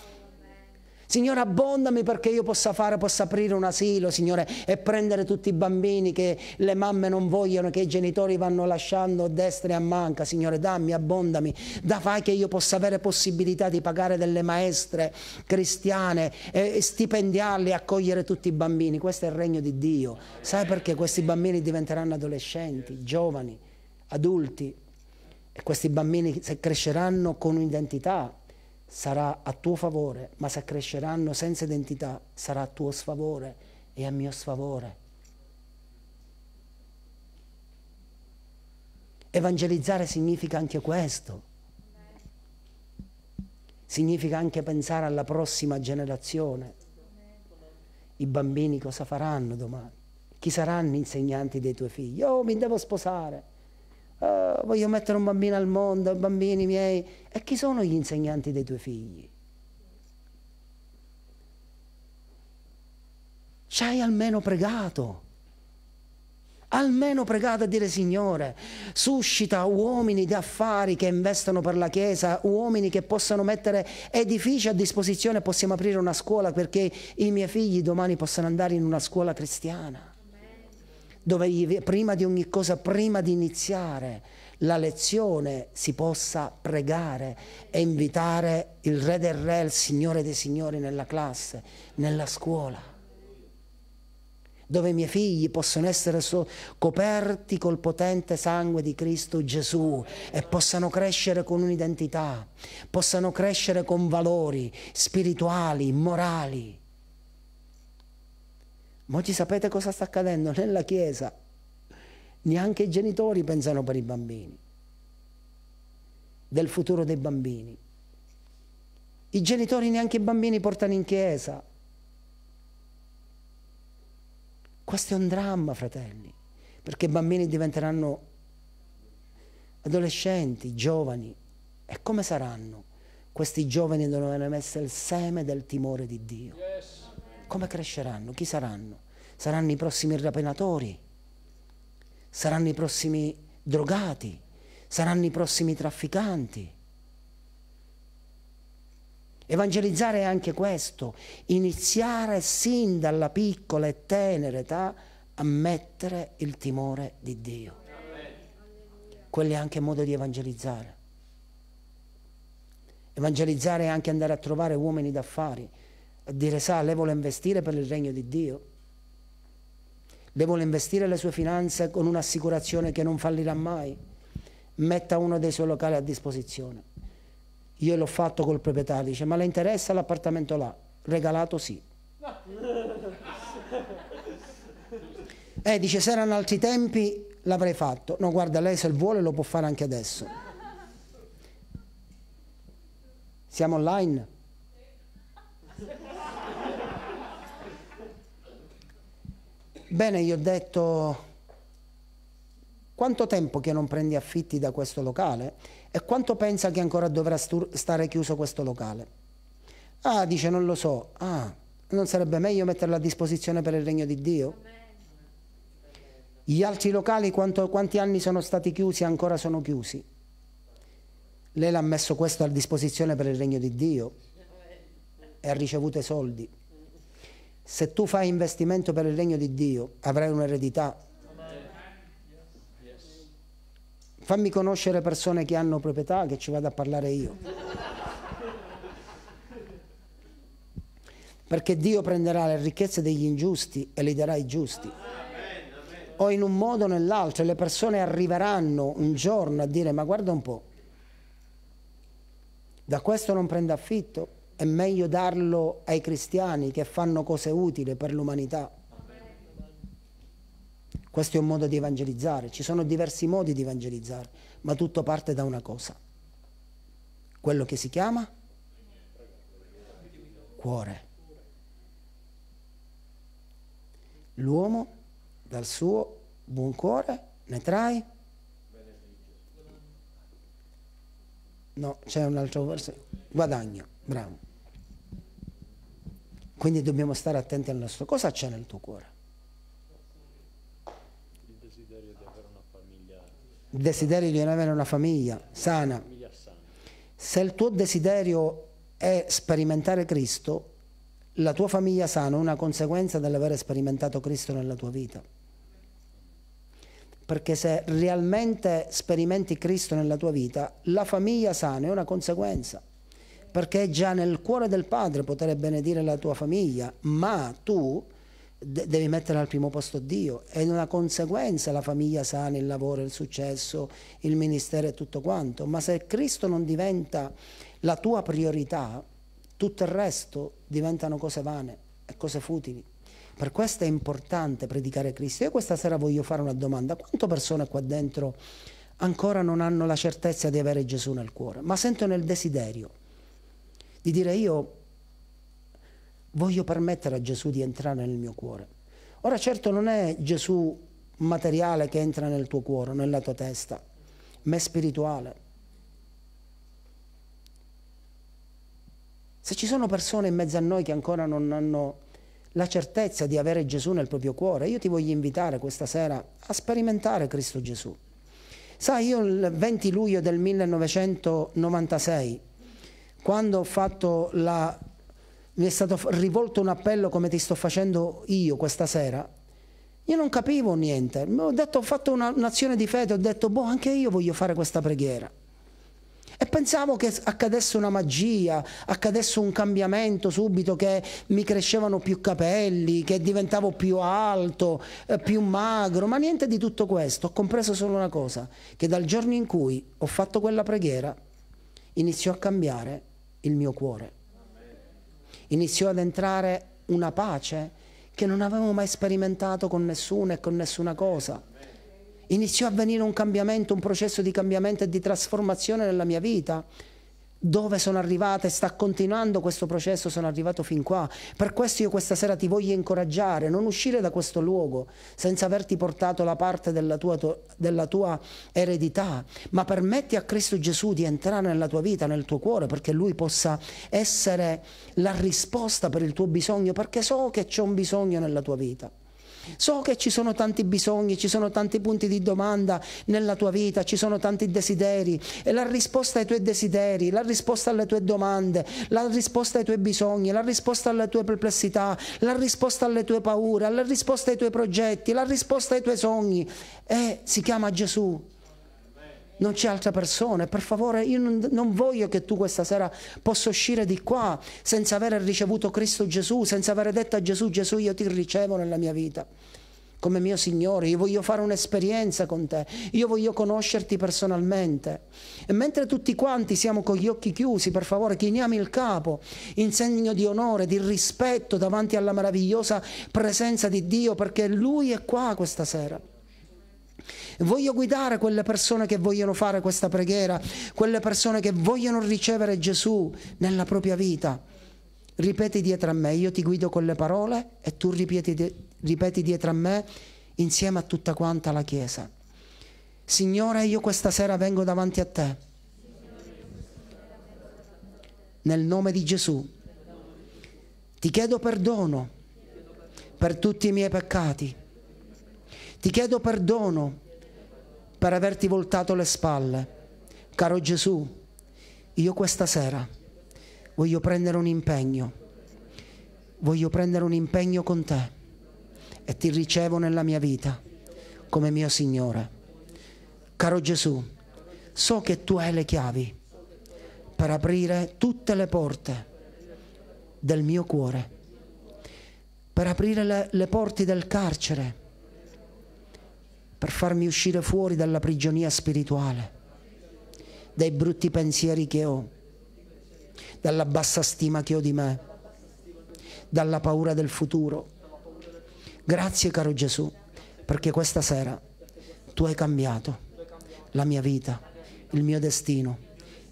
Signore, abbondami perché io possa fare, possa aprire un asilo, Signore, e prendere tutti i bambini che le mamme non vogliono, che i genitori vanno lasciando a destra e a manca. Signore, dammi, abbondami, da fai che io possa avere possibilità di pagare delle maestre cristiane, e stipendiarle e accogliere tutti i bambini. Questo è il regno di Dio. Sai perché questi bambini diventeranno adolescenti, giovani, adulti? E questi bambini se cresceranno con un'identità sarà a tuo favore, ma se cresceranno senza identità sarà a tuo sfavore e a mio sfavore. Evangelizzare significa anche questo. Significa anche pensare alla prossima generazione. I bambini cosa faranno domani? Chi saranno gli insegnanti dei tuoi figli? Oh, mi devo sposare oh, voglio mettere un bambino al mondo, i bambini miei. E chi sono gli insegnanti dei tuoi figli? Ci hai almeno pregato. Almeno pregato a dire Signore, suscita uomini di affari che investono per la Chiesa, uomini che possano mettere edifici a disposizione, possiamo aprire una scuola perché i miei figli domani possano andare in una scuola cristiana dove prima di ogni cosa, prima di iniziare la lezione, si possa pregare e invitare il Re del Re, il Signore dei Signori nella classe, nella scuola dove i miei figli possono essere so coperti col potente sangue di Cristo Gesù e possano crescere con un'identità, possano crescere con valori spirituali, morali ma oggi sapete cosa sta accadendo? Nella Chiesa neanche i genitori pensano per i bambini, del futuro dei bambini. I genitori neanche i bambini portano in Chiesa. Questo è un dramma, fratelli, perché i bambini diventeranno adolescenti, giovani. E come saranno? Questi giovani dove hanno messo il seme del timore di Dio. Yes come cresceranno? Chi saranno? Saranno i prossimi rapinatori? Saranno i prossimi drogati? Saranno i prossimi trafficanti? Evangelizzare è anche questo, iniziare sin dalla piccola e tenera età a mettere il timore di Dio. Quello è anche modo di evangelizzare. Evangelizzare è anche andare a trovare uomini d'affari, e dire sa, lei vuole investire per il regno di Dio, le vuole investire le sue finanze con un'assicurazione che non fallirà mai, metta uno dei suoi locali a disposizione. Io l'ho fatto col proprietario, dice ma le interessa l'appartamento là? Regalato sì. *laughs* Eh, dice, se erano altri tempi l'avrei fatto. No, guarda, lei se vuole lo può fare anche adesso. *laughs* Siamo online? Sì. Bene, gli ho detto quanto tempo che non prendi affitti da questo locale e quanto pensa che ancora dovrà stare chiuso questo locale? Ah, dice non lo so. Ah, non sarebbe meglio metterlo a disposizione per il regno di Dio? Gli altri locali quanto, quanti anni sono stati chiusi e ancora sono chiusi? Lei l'ha messo questo a disposizione per il regno di Dio e ha ricevuto i soldi. Se tu fai investimento per il regno di Dio, avrai un'eredità. Fammi conoscere persone che hanno proprietà, che ci vado a parlare io. Perché Dio prenderà le ricchezze degli ingiusti e le darà ai giusti o in un modo o nell'altro le persone arriveranno un giorno a dire ma guarda un po', da questo non prende affitto, è meglio darlo ai cristiani che fanno cose utili per l'umanità. Questo è un modo di evangelizzare, ci sono diversi modi di evangelizzare, ma tutto parte da una cosa, quello che si chiama cuore. L'uomo dal suo buon cuore ne trae? No, c'è un altro verso, guadagno, bravo. Quindi dobbiamo stare attenti al nostro. Cosa c'è nel tuo cuore? Il desiderio di avere una famiglia. Il desiderio di avere una famiglia sana. Famiglia sana. Se il tuo desiderio è sperimentare Cristo, la tua famiglia sana è una conseguenza dell'avere sperimentato Cristo nella tua vita. Perché se realmente sperimenti Cristo nella tua vita, la famiglia sana è una conseguenza perché è già nel cuore del padre poter benedire la tua famiglia, ma tu de devi mettere al primo posto Dio, è una conseguenza la famiglia sana, il lavoro, il successo, il ministero e tutto quanto, ma se Cristo non diventa la tua priorità, tutto il resto diventano cose vane e cose futili. Per questo è importante predicare Cristo. Io questa sera voglio fare una domanda. Quante persone qua dentro ancora non hanno la certezza di avere Gesù nel cuore, ma sentono il desiderio? di dire io voglio permettere a Gesù di entrare nel mio cuore. Ora certo non è Gesù materiale che entra nel tuo cuore, nella tua testa, ma è spirituale. Se ci sono persone in mezzo a noi che ancora non hanno la certezza di avere Gesù nel proprio cuore, io ti voglio invitare questa sera a sperimentare Cristo Gesù. Sai, io il 20 luglio del 1996 quando ho fatto la... mi è stato rivolto un appello come ti sto facendo io questa sera, io non capivo niente, ho, detto, ho fatto un'azione di fede, ho detto, boh, anche io voglio fare questa preghiera. E pensavo che accadesse una magia, accadesse un cambiamento subito, che mi crescevano più capelli, che diventavo più alto, eh, più magro, ma niente di tutto questo. Ho compreso solo una cosa, che dal giorno in cui ho fatto quella preghiera iniziò a cambiare il mio cuore. Iniziò ad entrare una pace che non avevo mai sperimentato con nessuno e con nessuna cosa. Iniziò a venire un cambiamento, un processo di cambiamento e di trasformazione nella mia vita dove sono arrivata e sta continuando questo processo, sono arrivato fin qua. Per questo io questa sera ti voglio incoraggiare, non uscire da questo luogo senza averti portato la parte della tua, della tua eredità, ma permetti a Cristo Gesù di entrare nella tua vita, nel tuo cuore, perché Lui possa essere la risposta per il tuo bisogno, perché so che c'è un bisogno nella tua vita. So che ci sono tanti bisogni, ci sono tanti punti di domanda nella tua vita, ci sono tanti desideri e la risposta ai tuoi desideri, la risposta alle tue domande, la risposta ai tuoi bisogni, la risposta alle tue perplessità, la risposta alle tue paure, la risposta ai tuoi progetti, la risposta ai tuoi sogni. è, eh, si chiama Gesù non c'è altra persona, per favore io non, non, voglio che tu questa sera possa uscire di qua senza aver ricevuto Cristo Gesù, senza aver detto a Gesù Gesù io ti ricevo nella mia vita come mio Signore, io voglio fare un'esperienza con te, io voglio conoscerti personalmente. E mentre tutti quanti siamo con gli occhi chiusi, per favore, chiniamo il capo in segno di onore, di rispetto davanti alla meravigliosa presenza di Dio, perché Lui è qua questa sera. Voglio guidare quelle persone che vogliono fare questa preghiera, quelle persone che vogliono ricevere Gesù nella propria vita. Ripeti dietro a me, io ti guido con le parole e tu ripeti, ripeti dietro a me insieme a tutta quanta la Chiesa. Signore, io questa sera vengo davanti a te. Nel nome di Gesù. Ti chiedo perdono per tutti i miei peccati. Ti chiedo perdono per averti voltato le spalle. Caro Gesù, io questa sera voglio prendere un impegno, voglio prendere un impegno con te e ti ricevo nella mia vita come mio Signore. Caro Gesù, so che tu hai le chiavi per aprire tutte le porte del mio cuore, per aprire le, le porte del carcere per farmi uscire fuori dalla prigionia spirituale, dai brutti pensieri che ho, dalla bassa stima che ho di me, dalla paura del futuro. Grazie caro Gesù, perché questa sera tu hai cambiato la mia vita, il mio destino,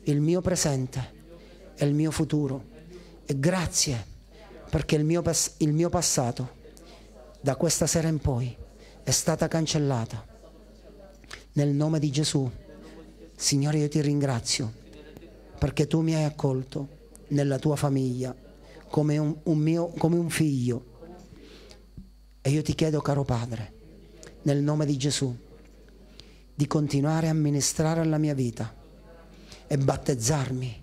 il mio presente e il mio futuro. E grazie perché il mio, il mio passato da questa sera in poi è stata cancellata. Nel nome di Gesù, Signore, io ti ringrazio perché tu mi hai accolto nella tua famiglia come un, un mio, come un figlio. E io ti chiedo, caro Padre, nel nome di Gesù, di continuare a ministrare la mia vita e battezzarmi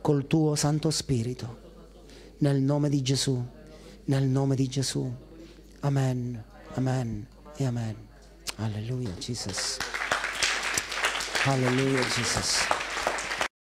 col tuo Santo Spirito. Nel nome di Gesù, nel nome di Gesù. Amen. Amen. Amen. Hallelujah, Jesus. Hallelujah, Jesus.